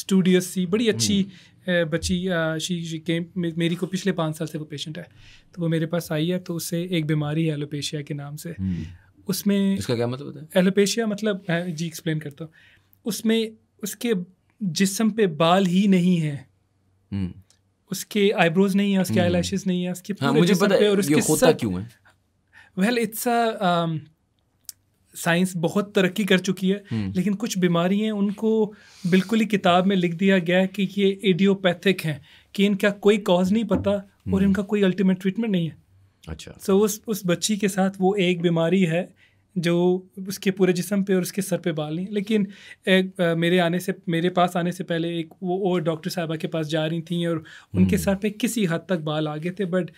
Speaker 1: studious सी बड़ी अच्छी बची हम्म। बच्ची शी शी के मेरी को पिछले पाँच साल से वो पेशेंट है तो वो मेरे पास आई है तो उससे एक बीमारी है एलोपेशिया के नाम से हम्म। उसमें इसका क्या मतलब है एलोपेशिया मतलब जी एक्सप्लेन करता हूँ उसमें उसके जिसम पे बाल ही नहीं हैं हम्म। उसके आईब्रोज नहीं है उसके आई हम्म। लैशेज नहीं है उसके हाँ, मुझे पता है और उसके होता क्यों है वेल इट्स अ साइंस बहुत तरक्की कर चुकी है हम्म। लेकिन कुछ बीमारियां उनको बिल्कुल ही किताब में लिख दिया गया है कि ये एडियोपैथिक हैं कि इनका कोई कॉज नहीं पता और इनका कोई अल्टीमेट ट्रीटमेंट नहीं है अच्छा सो so, उस उस बच्ची के साथ वो एक बीमारी है जो उसके पूरे जिसम पे और उसके सर पे बाल नहीं लेकिन एक, आ, मेरे आने से मेरे पास आने से पहले एक वो और डॉक्टर साहबा के पास जा रही थी और उनके हम्म। सर पे किसी हद तक बाल आ गए थे बट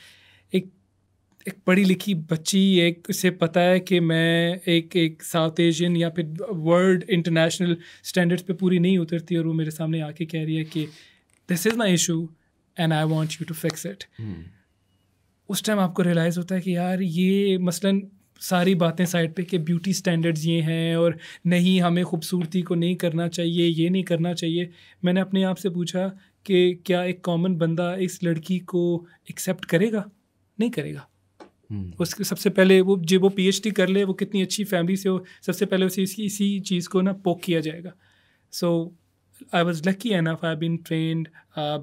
Speaker 1: एक एक पढ़ी लिखी बच्ची एक उसे पता है कि मैं एक एक साउथ एशियन या फिर वर्ल्ड इंटरनेशनल स्टैंडर्ड्स पे पूरी नहीं उतरती और वो मेरे सामने आके कह रही है कि this is my issue and I want you to fix it उस टाइम आपको रियलाइज़ होता है कि यार ये मसलन सारी बातें साइड पे कि ब्यूटी स्टैंडर्ड्स ये हैं और नहीं हमें खूबसूरती को नहीं करना चाहिए ये नहीं करना चाहिए मैंने अपने आप से पूछा कि क्या एक कॉमन बंदा इस लड़की को एक्सेप्ट करेगा नहीं करेगा हम्म। उसके सबसे पहले वो जो वो पीएचडी कर ले वो कितनी अच्छी फैमिली से हो सबसे पहले उसे इसी इसी चीज़ को ना पोक किया जाएगा so so, I was lucky enough I been trained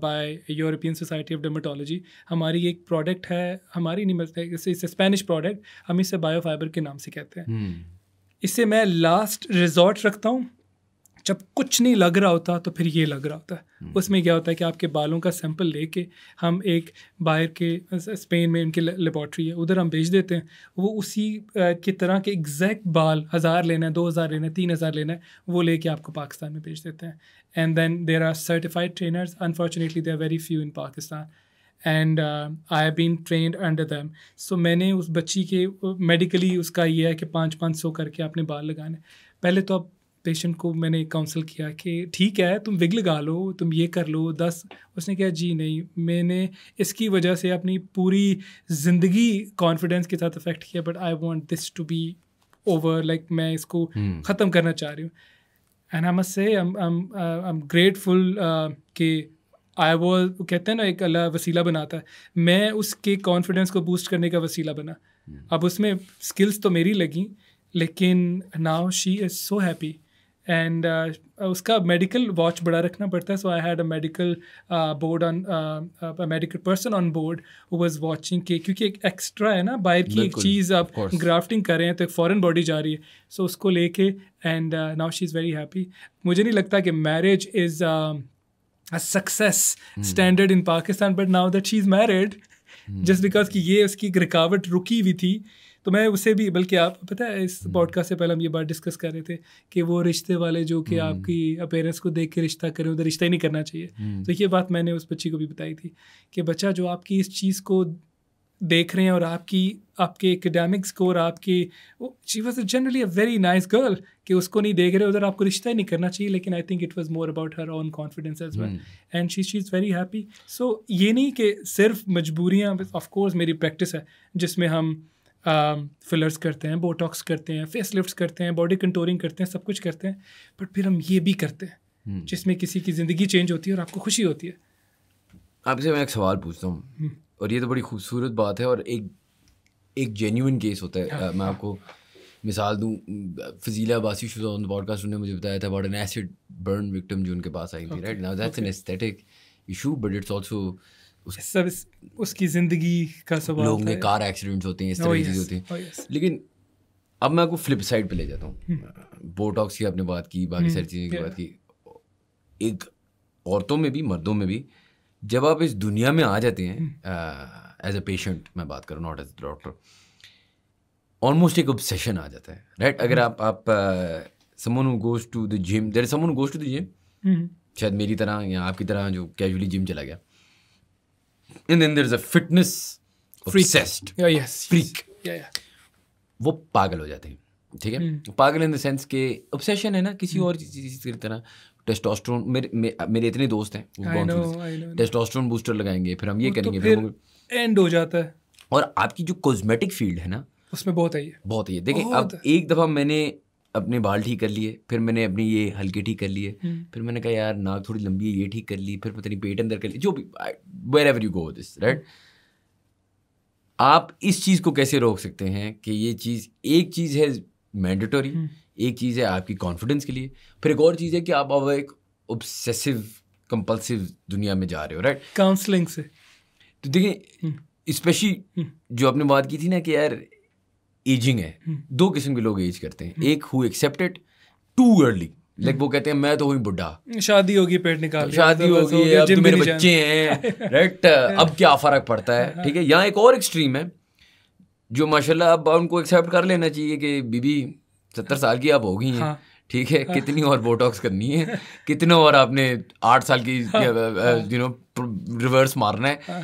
Speaker 1: by European Society of Dermatology हमारी एक प्रोडक्ट है हमारी नहीं मिलता मतलब स्पेनिश प्रोडक्ट हम इसे बायोफाइबर के नाम से कहते हैं hmm. हम्म। इससे मैं लास्ट रिजॉर्ट रखता हूँ जब कुछ नहीं लग रहा होता तो फिर ये लग रहा होता है हम्म। उसमें क्या होता है कि आपके बालों का सैंपल लेके हम एक बाहर के स्पेन में उनकी लेबॉर्ट्री है उधर हम भेज देते हैं वो उसी की तरह के एग्जैक्ट बाल हज़ार लेना है दो हज़ार लेना है तीन हज़ार लेना है वो लेके आपको पाकिस्तान में भेज देते हैं and then there are certified trainers unfortunately they are very few in Pakistan and I have been trained under them so मैंने उस बच्ची के मेडिकली उसका ये है कि पाँच पाँच सौ करके आपने बाल लगाने पहले तो आप पेशेंट को मैंने काउंसिल किया कि ठीक है तुम विग लगा लो तुम ये कर लो दस उसने कहा जी नहीं मैंने इसकी वजह से अपनी पूरी ज़िंदगी कॉन्फिडेंस के साथ अफेक्ट किया but I want this to be over like मैं इसको hmm. ख़त्म करना चाह रही हूँ and I must say I am grateful कि आई वो कहते हैं ना एक अल्लाह वसीला बनाता है मैं उसके कॉन्फिडेंस को बूस्ट करने का वसीला बना hmm. अब उसमें स्किल्स तो मेरी लगी लेकिन now she is so happy and uh, उसका मेडिकल वॉच बड़ा रखना पड़ता है so I had a medical board on medical person on board was watching के क्योंकि एक एक्स्ट्रा है ना बाहर की एक चीज़ आप ग्राफ्टिंग कर रहे हैं तो एक फॉरन बॉडी जा रही है सो so, उसको लेके and now she is very happy मुझे नहीं लगता कि marriage is a success standard in Pakistan but now that she is married just because कि ये उसकी एक रुकी हुई थी तो मैं उसे भी बल्कि आप पता है इस पॉडकास्ट हम्म। से पहले हम ये बात डिस्कस कर रहे थे कि वो रिश्ते वाले जो कि हम्म। आपकी अपेयरेंस को देख के रिश्ता करें उधर रिश्ता ही नहीं करना चाहिए हम्म। तो ये बात मैंने उस बच्ची को भी बताई थी कि बच्चा जो आपकी इस चीज़ को देख रहे हैं और आपकी आपके को स्कोर आपकी she was generally a very nice girl कि उसको नहीं देख रहे उधर आपको रिश्ता ही नहीं करना चाहिए लेकिन I think it was more about her own confidence as well and she she is very happy so ये नहीं कि सिर्फ मजबूरियाँ ऑफकोर्स मेरी प्रैक्टिस है जिसमें हम फिलर्स um, करते हैं बोटॉक्स करते हैं फेस लिफ्ट करते हैं बॉडी कंट्रोलिंग करते हैं सब कुछ करते हैं बट फिर हम ये भी करते हैं हम्म। जिसमें किसी की ज़िंदगी चेंज होती है और आपको खुशी होती है
Speaker 2: आपसे मैं एक सवाल पूछता हूँ हम्म। और ये तो बड़ी खूबसूरत बात है और एक एक जेन्यून केस होता है आ, हाँ। मैं आपको मिसाल दूँ फजीला बासी शुजा पॉडकास्ट उन्होंने मुझे बताया था about an acid burn victim जो उनके पास आई थी right now that's an aesthetic issue but it's also उस, सब उसकी ज़िंदगी का सवाल लोग में कार एक्सीडेंट्स होते हैं इस oh, तरह की चीज़ होती है oh, लेकिन अब मैं आपको फ्लिप साइड पे ले जाता हूँ बोटॉक्स हम्म। की आपने बात की बाकी हम्म। सारी चीज़ों की बात की एक औरतों में भी मर्दों में भी जब आप इस दुनिया में आ जाते हैं एज अ पेशेंट मैं बात करूँ नॉट एज डॉक्टर ऑलमोस्ट एक ऑब्सेशन आ जाता है राइट right? अगर हम्म। आप आप someone goes to the gym there someone goes to the
Speaker 1: gym
Speaker 2: शायद मेरी तरह या आपकी तरह जो कैजुअली जिम चला गया and then there is a fitness फ्रीसेस्ट यस फ्रीक वो पागल हो जाते हैं ठीक है hmm. पागल इन द सेंस के ऑब्सेशन है ना किसी hmm. और चीज की तरह टेस्टोस्टेरोन मेरे मेरे इतने दोस्त हैं टेस्टोस्टेरोन बूस्टर लगाएंगे फिर हम ये तो करेंगे फिर एंड हो जाता है और आपकी जो कॉस्मेटिक फील्ड है ना
Speaker 1: उसमें बहुत है ये बहुत है देखिए अब
Speaker 2: एक दफ़ा मैंने अपने बाल ठीक कर लिए फिर मैंने अपनी ये हल्के ठीक कर लिए हम्म। फिर मैंने कहा यार नाक थोड़ी लंबी है ये ठीक कर ली फिर पता नहीं पेट अंदर कर लिया जो भी wherever you go this right आप इस चीज़ को कैसे रोक सकते हैं कि ये चीज़ एक चीज़ है मैंडेटोरी हम्म। एक चीज़ है आपकी कॉन्फिडेंस के लिए फिर एक और चीज़ है कि आप अब एक ऑब्सेसिव कंपल्सिव दुनिया में जा रहे हो राइट काउंसलिंग से तो देखिए स्पेशली हम्म। जो आपने बात की थी ना कि यार एजिंग है हम्म। दो किस्म के लोग एज करते हैं एक who accepted too early like वो कहते हैं मैं तो हुई बुढ़ा
Speaker 1: शादी होगी पेट निकाल तो शादी तो होगी हो अब तो मेरे बच्चे हैं
Speaker 2: राइट अब क्या फर्क पड़ता है हाँ। ठीक है यहाँ एक और एक्सट्रीम है जो माशाल्लाह अब उनको एक्सेप्ट कर लेना चाहिए कि बीबी सत्तर साल की आप हो गई हैं हाँ। ठीक है हाँ। कितनी और बोटॉक्स करनी है कितना और आपने आठ साल की यू नो रिवर्स मारना है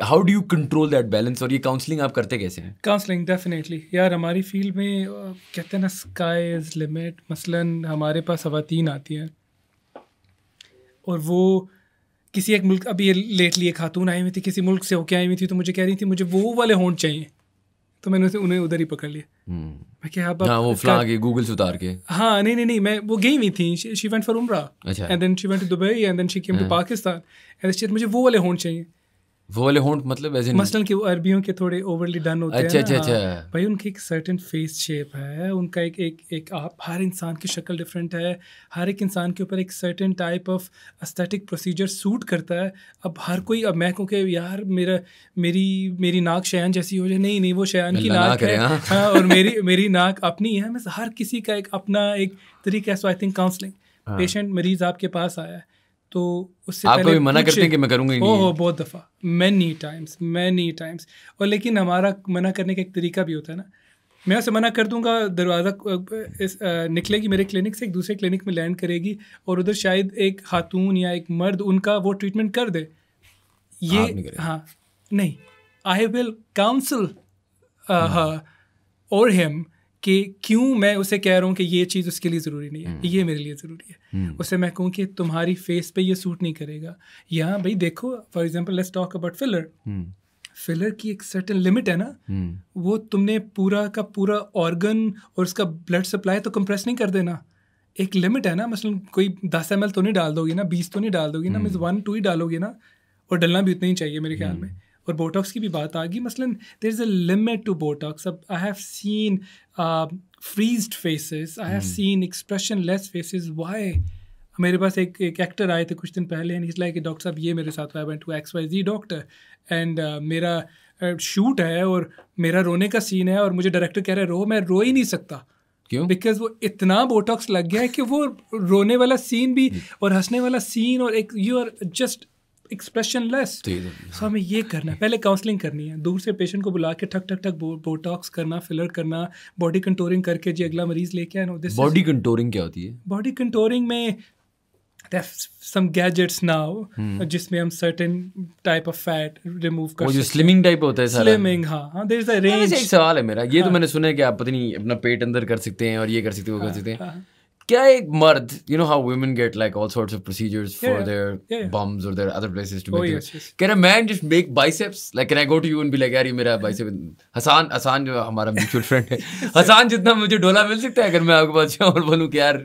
Speaker 2: how do you control that balance और ये काउंसलिंग आप करते कैसे हैं
Speaker 1: काउंसलिंग डेफिनेटली यार हमारी फील्ड में कहते हैं ना स्काई इज लिमिट मसलन हमारे पास खातन आती हैं और वो किसी एक मुल्क अभी लेटली एक खातून आई हुई थी किसी मुल्क से होके आई हुई थी तो मुझे कह रही थी मुझे वो वाले होंड चाहिए तो मैंने उसे उन्हें उधर ही पकड़ लिया
Speaker 2: हम्म। मैं क्या अब हाँ, वो फ्ला के गूगल से उतार के
Speaker 1: हाँ नहीं नहीं नहीं मैं वो गई हुई थी she went for Umrah and then she went to Dubai and then she came to Pakistan and मुझे वो वाले होंड चाहिए
Speaker 2: वो वाले होंट मतलब ऐसे मसलन
Speaker 1: कि वो अरबियों के थोड़े ओवरली डन होते अच्छा, हैं अच्छा अच्छा अच्छा भाई उनकी एक सर्टेन फेस शेप है उनका एक एक एक आप हर इंसान की शक्ल डिफरेंट है हर एक इंसान के ऊपर एक certain type of aesthetic procedure suit करता है अब हर कोई अब मैं क्योंकि यार मेरा मेरी मेरी नाक शयान जैसी हो जाए नहीं नहीं वो शयान की नाक है हाँ।, हाँ और मेरी मेरी नाक अपनी है मैं हर किसी का एक अपना एक तरीका है so I think counselling patient मरीज़ आपके पास आया है तो उससे आपको भी मना करते हैं कि मैं ही ओह बहुत दफ़ा मैनी टाइम्स मैनी टाइम्स और लेकिन हमारा मना करने का एक तरीका भी होता है ना मैं उसे मना कर दूंगा दरवाज़ा निकलेगी मेरे क्लिनिक से एक दूसरे क्लिनिक में लैंड करेगी और उधर शायद एक खातून या एक मर्द उनका वो ट्रीटमेंट कर दे ये हाँ नहीं आई विल काउंसिल और हेम कि क्यों मैं उसे कह रहा हूँ कि ये चीज़ उसके लिए ज़रूरी नहीं है हम्म। ये मेरे लिए ज़रूरी है हम्म। उसे मैं कहूँ कि तुम्हारी फेस पे ये सूट नहीं करेगा यहाँ भाई देखो for example let's talk about filler filler की एक सर्टन लिमिट है ना हम्म। वो तुमने पूरा का पूरा ऑर्गन और उसका ब्लड सप्लाई तो कंप्रेस नहीं कर देना एक लिमिट है ना मसलन मतलब कोई दस एम तो नहीं डाल दोगे ना बीस तो नहीं डाल दोगी ना मीन वन टू ही डालोगी ना और डलना भी उतना ही चाहिए मेरे ख्याल में और बोटॉक्स की भी बात आ गई मसलन there is a limit to botox अब I have seen freezed faces I have seen expressionless faces why मेरे पास एक एक एक्टर आए थे कुछ दिन पहले एंड इज़ लाइक डॉक्टर साहब ये मेरे साथ I went to X Y Z doctor and मेरा शूट uh, है और मेरा रोने का सीन है और मुझे डायरेक्टर कह रहे हैं रो मैं रो ही नहीं सकता क्यों बिकॉज वो इतना बोटॉक्स लग गया है कि वो रोने वाला सीन भी hmm. और हंसने वाला सीन और एक you are just expressionless so हमें ये करना है पहले काउंसलिंग करनी है दूर से पेशेंट को बुला के ठक ठक ठक बोटॉक्स करना फिलर करना बॉडी कंटोरिंग करके जी अगला मरीज लेके आए नो दिस बॉडी
Speaker 2: कंटोरिंग क्या होती है
Speaker 1: बॉडी कंटोरिंग में सम गैजेट्स नाउ जिसमें हम certain type of fat remove कर जो स्लिमिंग टाइप होता है स्लिमिंग हाँ हाँ देयर इज अ रेंज एक सवाल है मेरा ये तो हाँ।
Speaker 2: मैंने सुना है कि आप पता नहीं अपना पेट अंदर कर सकते हैं और ये कर सकते हैं वो कर हाँ, सकते हैं हाँ। क्या एक मर्द you know how women get like all sorts of procedures for their bums और their other places to make can a man just make biceps like can I go to you and be like यार ये मेरा bicep Hasan Hasan जो हमारा mutual friend है हसान जितना मुझे डोला मिल सकता है अगर मैं आपके पास जाऊं और बोलूं कि यार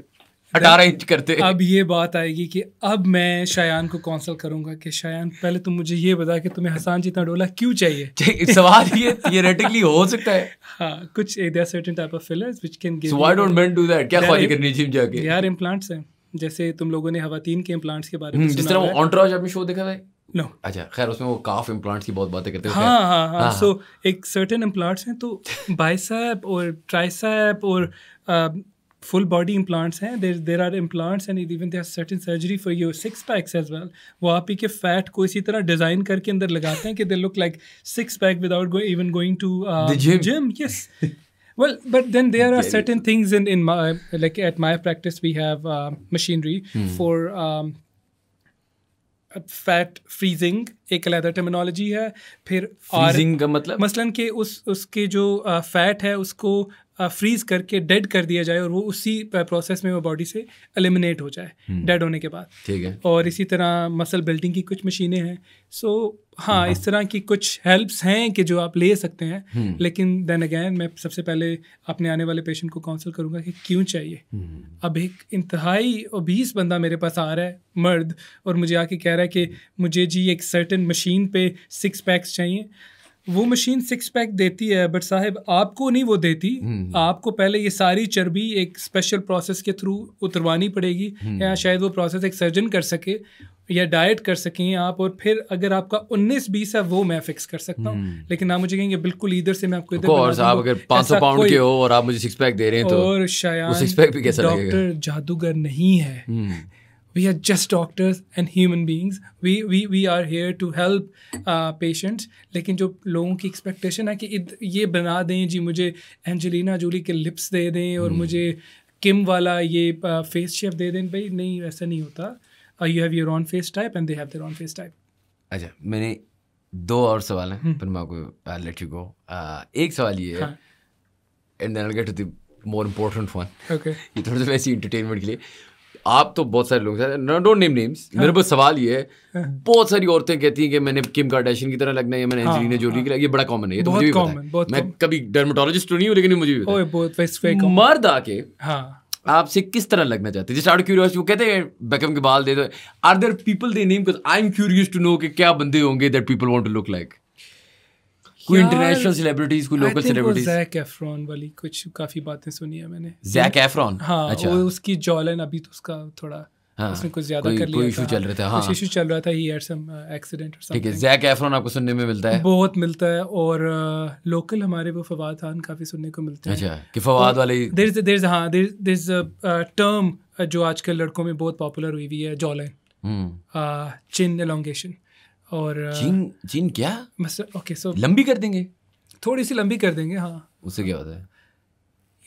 Speaker 2: अठारह इंच करते अब ये बात आएगी कि अब मैं शायान को कौंसल करूंगा कि
Speaker 1: शायान पहले तुम तो मुझे ये बता कि तुम्हें हसान जितना डोला क्यों चाहिए
Speaker 2: सवाल ये थियोरेटिकली हो सकता है हाँ
Speaker 1: कुछ there certain type of fillers which can give why don't men do that क्या खाली करनी जिम जाके यार इम्प्लांट्स हैं जैसे तुम लोगों ने हवातीन के इम्प्लांट्स के बारे में हम्म, जिस तरह ऑनट्रॉज
Speaker 2: ऑन्ट्रॉज शो देखा था नो no. अच्छा खैर उसमें वो काफ इम्प्लांट्स की बहुत बातें करते हैं हाँ, हाँ हाँ हाँ सो
Speaker 1: हाँ। एक सर्टेन इम्प्लांट्स हैं तो बाइसेप और ट्राइसेप और uh, फुल बॉडी इम्प्लांट्स हैं there there are implants and even there certain surgery for your six packs as well वो आप ही के फैट को इसी तरह डिजाइन करके अंदर लगाते हैं कि they look like six pack without even going to gym yes well but then there are yeah, certain yeah. things in in my like at my practice we fat freezing uh, hmm. um, एक अलहदा terminology है फिर freezing का मतलब मसलन के उस उसके जो फैट uh, है उसको फ्रीज करके डेड कर दिया जाए और वो उसी प्रोसेस में वो बॉडी से एलिमिनेट हो जाए डेड हम्म। होने के बाद ठीक है और इसी तरह मसल बिल्डिंग की कुछ मशीनें हैं सो हाँ, हाँ इस तरह की कुछ हेल्प्स हैं कि जो आप ले सकते हैं हम्म। लेकिन देन अगैन मैं सबसे पहले अपने आने वाले पेशेंट को काउंसिल करूँगा कि क्यों चाहिए हम्म। अब एक इंतहाई बीस बंदा मेरे पास आ रहा है मर्द और मुझे आके कह रहा है कि मुझे जी एक सर्टन मशीन पे सिक्स पैक्स चाहिए वो मशीन सिक्स पैक देती है बट साहब आपको नहीं वो देती हम्म। आपको पहले ये सारी चर्बी एक स्पेशल प्रोसेस के थ्रू उतरवानी पड़ेगी हम्म। या शायद वो प्रोसेस एक सर्जन कर सके या डाइट कर सकें आप और फिर अगर आपका 19 बीस है वो मैं फिक्स कर सकता हूँ हम्म। लेकिन आप मुझे कहेंगे बिल्कुल इधर से मैं आपको इधर और साहब अगर 500 पाउंड के हो
Speaker 2: और आप मुझे सिक्स पैक दे रहे हैं तो और शायद डॉक्टर
Speaker 1: जादूगर नहीं है we are just doctors and human beings we we we are here to help patients uh, लेकिन जो लोगों की एक्सपेक्टेशन है कि ये बना दें जी मुझे एंजेलिना जूली के लिप्स दे दें और hmm. मुझे किम वाला ये फेस uh, शेप दे दें भाई नहीं ऐसा नहीं होता you have your own face type and they have their own face type
Speaker 2: अच्छा मैंने दो और सवाल हैं hmm. फिर मैं आपको लेट यू गो एक सवाल ये है and then I get to the more important one okay ये थोड़ा सा वैसी एंटरटेनमेंट के लिए आप तो बहुत सारे लोग नेम नेम्स हाँ। मेरे पास सवाल ये है हाँ। बहुत सारी औरतें कहती हैं कि मैंने किम कार्डेशन की तरह लगना है मैंने एंजेलिना हाँ, जोली की ये बड़ा कॉमन है ये तो मुझे भी पता है मैं कभी डर्मेटोलॉजिस्ट तो नहीं हूँ लेकिन मुझे मर्द आके आपसे किस तरह लगना चाहते हैं जैसे क्यूरियस वो कहते हैं बेकम के बाल दे दो are there people they name I am curious to know कि क्या बंदे होंगे that people want to look like कोई इंटरनेशनल सेलिब्रिटीज कोई लोकल सेलिब्रिटीज
Speaker 1: जैक एफ्रॉन वाली कुछ काफी बातें सुनी है मैंने जैक एफ्रॉन हाँ अच्छा। वो उसकी जॉलन अभी तो उसका थोड़ा हाँ, उसने कुछ ज्यादा कर लिया इशू चल रहा था हाँ, इशू चल रहा था ही हैड सम एक्सीडेंट और ठीक है
Speaker 2: जैक एफ्रॉन आपको सुनने में मिलता है
Speaker 1: बहुत मिलता है और लोकल uh, हमारे वो फवाद खान काफी सुनने को मिलते हैं अच्छा कि फवाद वाले देयर इज देयर इज हां देयर इज अ टर्म जो आजकल लड़कों में बहुत पॉपुलर हुई हुई है जॉलन हम्म चिन uh, एलोंगेशन और जीन जीन क्या ओके सो लंबी कर देंगे थोड़ी सी लंबी कर देंगे हाँ
Speaker 2: उससे क्या होता है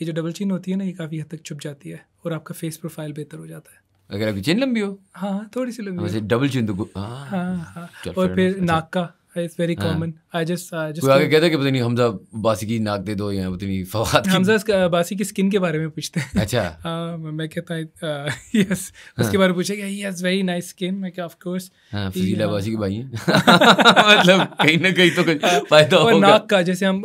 Speaker 1: ये जो डबल चीन होती है ना ये काफ़ी हद तक छुप जाती है और आपका फेस प्रोफाइल बेहतर हो जाता है
Speaker 2: अगर आपकी चीन लंबी हो
Speaker 1: हाँ, हाँ थोड़ी सी लंबी डबल चेन तो हाँ, हाँ, हाँ और फिर अच्छा। नाक का it's very common I just just आगे
Speaker 2: कहता है कि पता नहीं हमजा बासी की नाक दे दो या पता नहीं फवाद
Speaker 1: हमजा बासी की स्किन के बारे में पूछते हैं अच्छा हाँ मैं कहता है यस uh, उसके हाँ। बारे में पूछा गया he has very nice skin मैं क्या ऑफ कोर्स हां फजीला बासी के भाई हैं मतलब कहीं ना कहीं तो कुछ हाँ। फायदा होगा और नाक का जैसे हम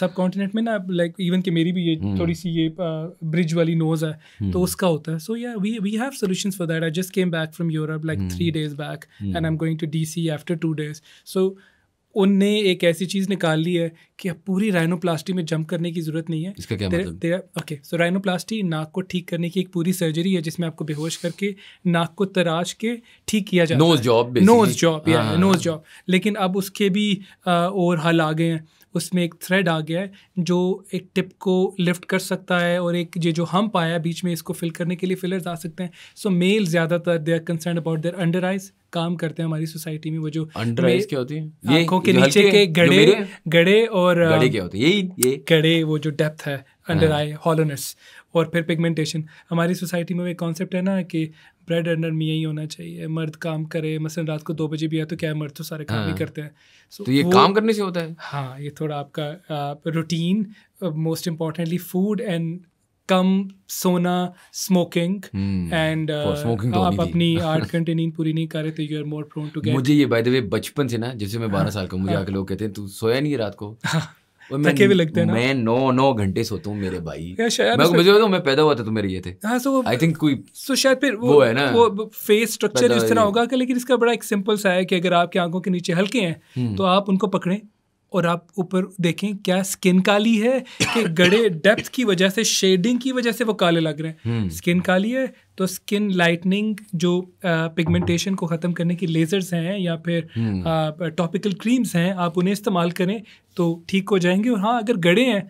Speaker 1: सब कॉन्टिनेंट में ना लाइक इवन कि मेरी भी ये हम्म। थोड़ी सी ये ब्रिज uh, वाली नोज है तो हम्म। उसका होता है सो या we we have solutions for that I just came back from Europe like 3 days back and I am going to DC after 2 days so उनने एक ऐसी चीज़ निकाल ली है कि अब पूरी राइनोप्लास्टी में जंप करने की ज़रूरत नहीं है इसका क्या तेरे, मतलब? तेरे, ओके सो राइनोप्लास्टी नाक को ठीक करने की एक पूरी सर्जरी है जिसमें आपको बेहोश करके नाक को तराश के ठीक किया जाता नोज जॉब नोज जॉब या नोज जॉब लेकिन अब उसके भी और हल आ गए हैं उसमें एक थ्रेड आ गया है जो एक टिप को लिफ्ट कर सकता है और एक ये जो हम्प आया बीच में इसको फिल करने के लिए फिलर्स आ सकते हैं सो मेल ज़्यादातर they are concern about their under eyes काम करते हैं हमारी सोसाइटी में वो जो अंडर आइज क्या होती है आंखों के नीचे के गड़े गड़े और गड़े क्या होते हैं यही ये गड़े वो जो डेप्थ है अंडर आई हॉलोनेस और फिर पिगमेंटेशन हमारी सोसाइटी में वो एक कॉन्सेप्ट है ना कि ब्रेड रनर मियाँ ही होना चाहिए मर्द काम करे मसलन रात को दो बजे भी आए तो क्या मर्द तो सारे काम ही हाँ। करते हैं so तो ये काम करने से होता है हाँ ये थोड़ा आपका routine most importantly food and कम सोना स्मोकिंग एंड स्मोकिंग आप uh, हम्म, uh, तो अपनी आर्ट कंटेनिंग पूरी नहीं कर रहे तो you are more prone to get मुझे ये
Speaker 2: बाय द वे बचपन से ना जैसे मैं बारह हाँ, साल का मुझे हाँ। आके लोग कहते हैं तू सोया नहीं रात को थके भी लगते हैं मैं नौ नौ घंटे सोता हूँ मेरे भाई मैं मुझे तो मैं पैदा हुआ था तो मेरे ये थे हाँ सो आई थिंक कोई
Speaker 1: सो शायद फिर वो है ना वो फेस स्ट्रक्चर इस तरह होगा कि लेकिन इसका बड़ा एक सिंपल सा है कि अगर आपकी आंखों के नीचे हल्के हैं हम्म। तो आप उनको पकड़ें और आप ऊपर देखें क्या स्किन काली है कि गड़े डेप्थ की वजह से शेडिंग की वजह से वो काले लग रहे हैं स्किन हम्म। काली है तो स्किन लाइटनिंग जो पिगमेंटेशन को ख़त्म करने की लेज़र्स हैं या फिर टॉपिकल क्रीम्स हम्म। हैं आप उन्हें इस्तेमाल करें तो ठीक हो जाएंगे और हाँ अगर गड़े हैं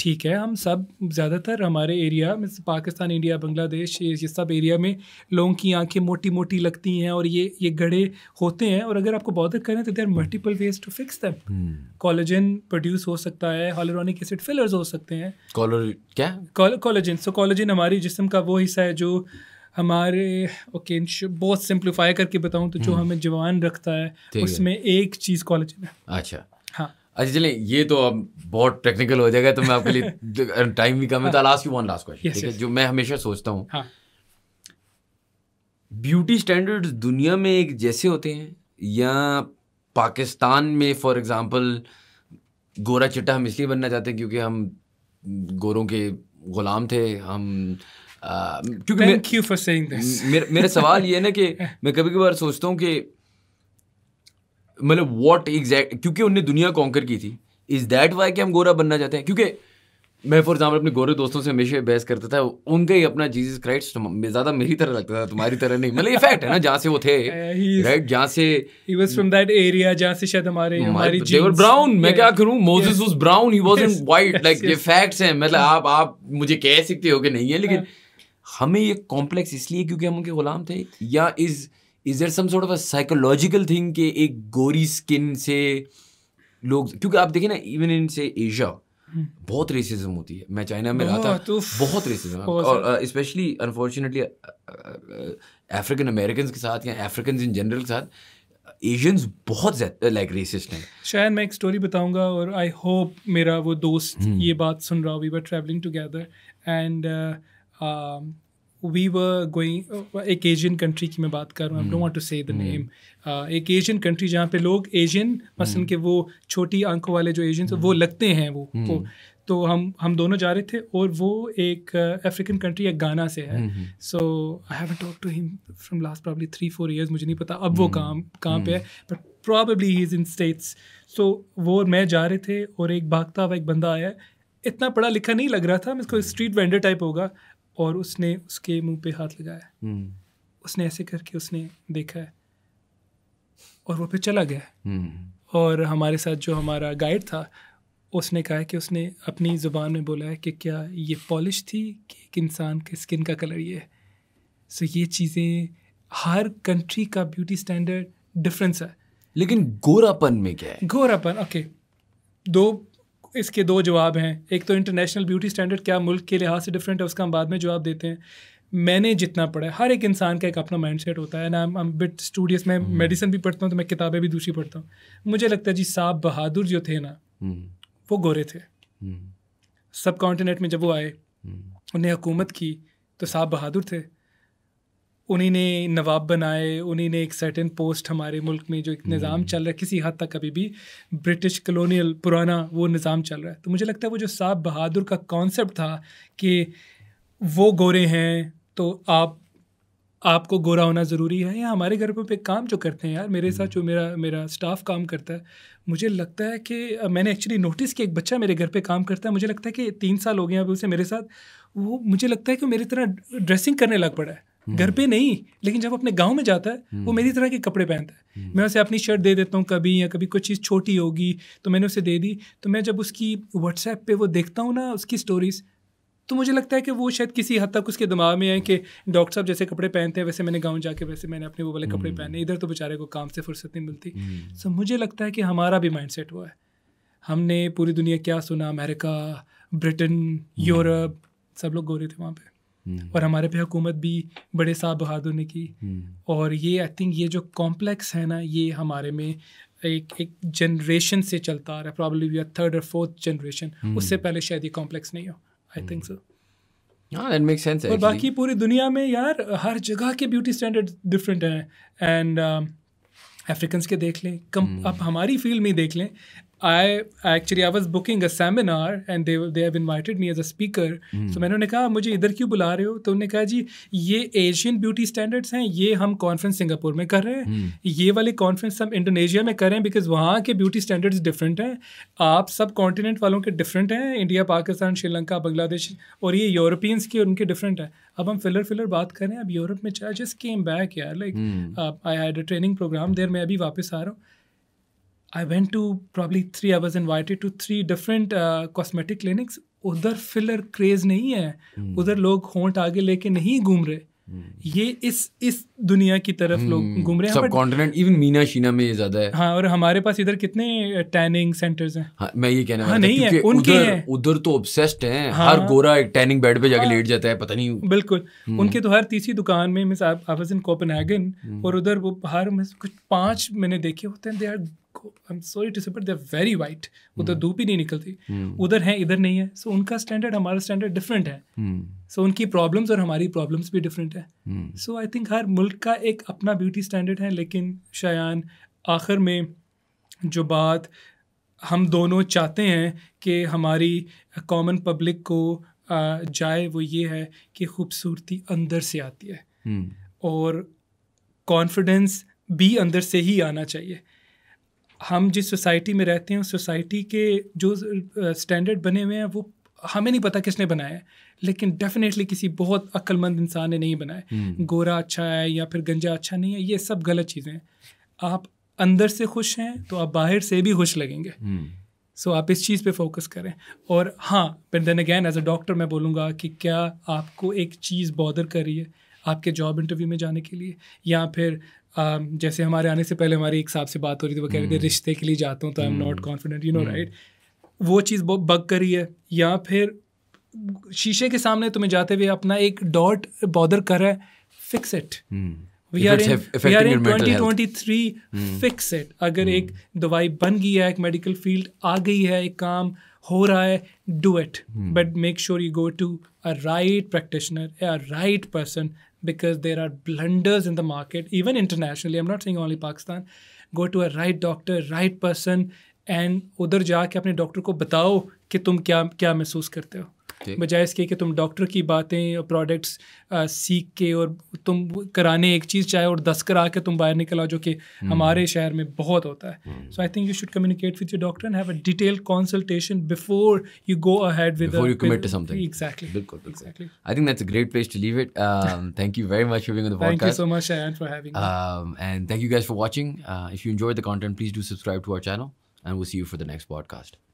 Speaker 1: ठीक है हम सब ज़्यादातर हमारे एरिया में पाकिस्तान इंडिया बांग्लादेश ये, ये सब एरिया में लोगों की आंखें मोटी मोटी लगती हैं और ये ये गड़े होते हैं और अगर आपको बॉदर करें तो there multiple ways to fix them collagen produce हो सकता है हॉलोरॉनिक एसिड फिलर्स हो सकते हैं कॉलोजिन सो कॉलोजिन हमारे जिसम का वो हिस्सा है जो हमारे ओके okay, बहुत सिंप्लीफाई करके बताऊं तो जो hmm. हमें जवान रखता
Speaker 2: है उसमें
Speaker 1: एक चीज़ कॉलेजन है
Speaker 2: अच्छा अच्छा चलिए ये तो अब बहुत टेक्निकल हो जाएगा तो मैं आपके लिए टाइम भी कम है तो last you one last question ठीक है जो मैं हमेशा सोचता हूँ ब्यूटी हाँ। स्टैंडर्ड दुनिया में एक जैसे होते हैं या पाकिस्तान में फॉर एग्जांपल गोरा चिट्टा हम इसलिए बनना चाहते हैं क्योंकि हम गोरों के गुलाम थे हम क्योंकि मेरा, मेरा सवाल ये है ना कि मैं कभी कभार सोचता हूँ कि मतलब वॉट एग्जैक्ट क्योंकि उनने दुनिया कॉन्कर की थी इज़ दैट वाई कि हम गोरा बनना चाहते हैं क्योंकि मैं फॉर एग्जाम्पल अपने गोरे दोस्तों से हमेशा बहस करता था उनका ही अपना जीसस क्राइस्ट तो ज्यादा मेरी तरह लगता था तुम्हारी तरह नहीं मतलब ये फैक्ट है ना जहाँ से वो थे राइट जहाँ से he was
Speaker 1: from that area जहाँ
Speaker 2: से शायद हमारे हमारी जीवर ब्राउन मैं क्या करूँ Moses was brown he wasn't white like ये फैक्ट्स हैं मतलब आप आप मुझे कह सकते हो कि नहीं है लेकिन हमें ये कॉम्प्लेक्स इसलिए क्योंकि हम उनके गुलाम थे या is is there some sort of a psychological thing कि एक गोरी स्किन से लोग क्योंकि आप देखिए ना इवन इन से एशिया बहुत रेसिज्म होती है मैं चाइना में रहा था बहुत रेसिज्म और स्पेशली अनफॉर्चुनेटली अफ्रीकन अमेरिकन के साथ या अफ्रीकन इन जनरल के साथ एशियंस बहुत लाइक रेसिस्ट हैं
Speaker 1: शायद मैं एक स्टोरी बताऊंगा और आई होप मेरा वो दोस्त हम्म। ये बात सुन रहा हो we were travelling together and we were going एक एशियन कंट्री की मैं बात कर रहा हूँ टू से द नेम एक एशियन कंट्री जहाँ पे लोग एशियन मसन के वो छोटी आंखों वाले जो एशियन वो hmm. लगते हैं hmm. वो तो हम हम दोनों जा रहे थे और वो एक अफ्रीकन कंट्री है गाना से है so I have talk to him from last probably three four years मुझे नहीं पता अब वो hmm. काम कहाँ पे है but probably he is in States so वो और मैं जा रहे थे और एक भागता हुआ एक बंदा आया इतना पढ़ा लिखा नहीं लग रहा था मैं इसको स्ट्रीट वेंडर टाइप होगा और उसने उसके मुंह पे हाथ लगाया hmm. उसने ऐसे करके उसने देखा है और वो फिर चला गया hmm. और हमारे साथ जो हमारा गाइड था उसने कहा कि उसने अपनी ज़ुबान में बोला है कि क्या ये पॉलिश थी कि एक इंसान के स्किन का कलर ये है सो ये चीज़ें हर कंट्री का ब्यूटी स्टैंडर्ड डिफरेंस है
Speaker 2: लेकिन गोरापन में क्या है
Speaker 1: गोरापन ओके okay. दो इसके दो जवाब हैं एक तो इंटरनेशनल ब्यूटी स्टैंडर्ड क्या मुल्क के लिहाज से डिफरेंट है उसका हम बाद में जवाब देते हैं मैंने जितना पढ़ा है हर एक इंसान का एक अपना माइंडसेट होता है ना हम बिट स्टूडियस में मेडिसिन भी पढ़ता हूँ तो मैं किताबें भी दूसरी पढ़ता हूँ मुझे लगता है जी साहब बहादुर जो थे ना हम्म। वो गोरे थे
Speaker 2: हम्म।
Speaker 1: सब कॉन्टिनेंट में जब वो आए हम्म। उन्हें हुकूमत की तो साहब बहादुर थे उन्हीं ने नवाब बनाए उन्हीं ने एक सर्टेन पोस्ट हमारे मुल्क में जो एक हम्म। निज़ाम चल रहा है किसी हद तक अभी भी ब्रिटिश कलोनियल पुराना वो निज़ाम चल रहा है तो मुझे लगता है वो जो साहब बहादुर का कॉन्सेप्ट था कि वो गोरे हैं तो आप आपको गोरा होना ज़रूरी है या हमारे घर पे काम जो करते हैं यार मेरे हम्म। साथ जो मेरा मेरा स्टाफ काम करता है मुझे लगता है कि मैंने एक्चुअली नोटिस किया एक बच्चा मेरे घर पे काम करता है मुझे लगता है कि तीन साल हो गए हैं अभी उसे मेरे साथ वो मुझे लगता है कि मेरी तरह ड्रेसिंग करने लग पड़ा है घर पे नहीं लेकिन जब अपने गांव में जाता है हम्म। वो मेरी तरह के कपड़े पहनता है हम्म। मैं उसे अपनी शर्ट दे देता हूँ कभी या कभी कोई चीज़ छोटी होगी तो मैंने उसे दे दी तो मैं जब उसकी व्हाट्सएप पे वो देखता हूँ ना उसकी स्टोरीज़ तो मुझे लगता है कि वो शायद किसी हद तक उसके दिमाग में है कि डॉक्टर साहब जैसे कपड़े पहनते हैं वैसे मैंने गाँव जाके वैसे मैंने अपने वो वाले कपड़े हम्म। पहने इधर तो बेचारे को काम से फुर्सत नहीं मिलती सो मुझे लगता है कि हमारा भी माइंड सेट हुआ है हमने पूरी दुनिया क्या सुना अमेरिका ब्रिटेन यूरोप सब लोग गोरे थे वहाँ पर हम्म। और हमारे पे हुकूमत भी बड़े साहब बहादुर ने की हम्म। और ये आई थिंक ये जो कॉम्प्लेक्स है ना ये हमारे में एक एक जनरेशन से चलता आ रहा है प्रॉब्लम वी थर्ड और फोर्थ जनरेशन उससे पहले शायद ये कॉम्प्लेक्स नहीं हो आई थिंक सो
Speaker 2: हाँ मेक सेंस और बाकी
Speaker 1: पूरी दुनिया में यार हर जगह के ब्यूटी स्टैंडर्ड डिफरेंट हैं एंड अफ्रीकन्स um, के देख लें कम आप हम्म। अब हमारी फील्ड में देख लें I actually I was booking seminar seminar and they have invited me me as a speaker So hmm. मैंने उन्हें कहा मुझे इधर क्यों बुला रहे हो तो उन्होंने कहा जी ये एशियन ब्यूटी स्टैंडर्ड्स हैं ये हम कॉन्फ्रेंस सिंगापुर में कर रहे हैं mm. ये वाले कॉन्फ्रेंस हम इंडोनेशिया में कर रहे हैं बिकॉज वहाँ के ब्यूटी स्टैंडर्ड्स डिफरेंट हैं आप सब कॉन्टिनेंट वालों के डिफरेंट हैं इंडिया पाकिस्तान श्रीलंका बांग्लादेश और ये यूरोपियंस के उनके डिफरेंट हैं अब हम फिलर फिलर बात करें अब यूरोप में चाहे जस्ट केम बैक यार like I had a training program there मैं अभी वापस आ रहा हूँ I went to probably three I was invited to three different cosmetic clinics उधर फिलर क्रेज नहीं है hmm. उधर लोग होंट आगे लेके नहीं घूम रहे hmm.
Speaker 2: ये इस इस दुनिया की तरफ लोग hmm. घूम रहे हैं सब कॉन्टिनेंट इवन मीना शीना में ये ज्यादा है
Speaker 1: हाँ और हमारे पास इधर कितने टैनिंग uh, सेंटर्स
Speaker 2: हैं हाँ, मैं ये कहना हाँ, नहीं है उनके उधर, तो ऑब्सेस्ड हैं हाँ, हर गोरा एक टैनिंग बेड पे जाके हाँ, लेट जाता है पता नहीं बिल्कुल hmm. उनके
Speaker 1: तो हर तीसरी दुकान में मिस आप, आप इन कोपेनहेगन और उधर वो हर में कुछ पांच मैंने देखे होते हैं they are I am sorry too very white उधर धूप ही नहीं निकलती hmm. उधर है इधर नहीं है सो उनका स्टैंडर्ड हमारा स्टैंडर्ड डिफरेंट है सो hmm. उनकी प्रॉब्लम्स और हमारी प्रॉब्लम्स भी डिफरेंट है सो आई थिंक हर मुल्क का एक अपना ब्यूटी स्टैंडर्ड है लेकिन शायान आखिर में जो बात हम दोनों चाहते हैं कि हमारी कॉमन पब्लिक को जाए वो ये है कि खूबसूरती अंदर से आती है hmm. और कॉन्फिडेंस भी अंदर से ही आना चाहिए हम जिस सोसाइटी में रहते हैं उस सोसाइटी के जो स्टैंडर्ड बने हुए हैं वो हमें नहीं पता किसने बनाया है लेकिन डेफिनेटली किसी बहुत अक्लमंद इंसान ने नहीं बनाया हम्म। गोरा अच्छा है या फिर गंजा अच्छा नहीं है ये सब गलत चीज़ें हैं आप अंदर से खुश हैं तो आप बाहर से भी खुश लगेंगे सो हम्म। so, आप इस चीज़ पे फोकस करें और हाँ पर then again as a doctor मैं बोलूँगा कि क्या आपको एक चीज़ बॉदर कर रही है आपके जॉब इंटरव्यू में जाने के लिए या फिर आ, um, जैसे हमारे आने से पहले हमारी एक साहब से बात हो रही थी वो कह रहे थे हम्म। रिश्ते के लिए जाता हूँ तो I am not confident you know right वो चीज़ बहुत बग करी है या फिर शीशे के सामने तुम्हें जाते हुए अपना एक डॉट बॉदर कर रहा है fix it we are we are in twenty twenty three fix it अगर hmm. एक दवाई बन गई है एक मेडिकल फील्ड आ गई है एक काम हो रहा है do it but make sure you go to a right practitioner a right person because there are blunders in the market, even internationally. I'm not saying only Pakistan. Go to a right doctor, right person, and उधर जाके अपने doctor को बताओ कि तुम क्या kya महसूस karte ho. बजाय इसके कि तुम डॉक्टर की बातें और प्रोडक्ट्स सीख के और तुम कराने एक चीज़ चाहे और दस करा के तुम बाहर निकला जो कि हम्म। हमारे शहर में बहुत होता है so I think you should communicate with your doctor and have a detail consultation before you go
Speaker 2: ahead with before you commit to something
Speaker 1: exactly बिल्कुल बिल्कुल
Speaker 2: I think that's a great place to leave it thank you very much for being on the podcast thank you so much and for having um and thank you guys for watching uh, if you enjoyed the content please do subscribe to our channel and we'll see you for the next podcast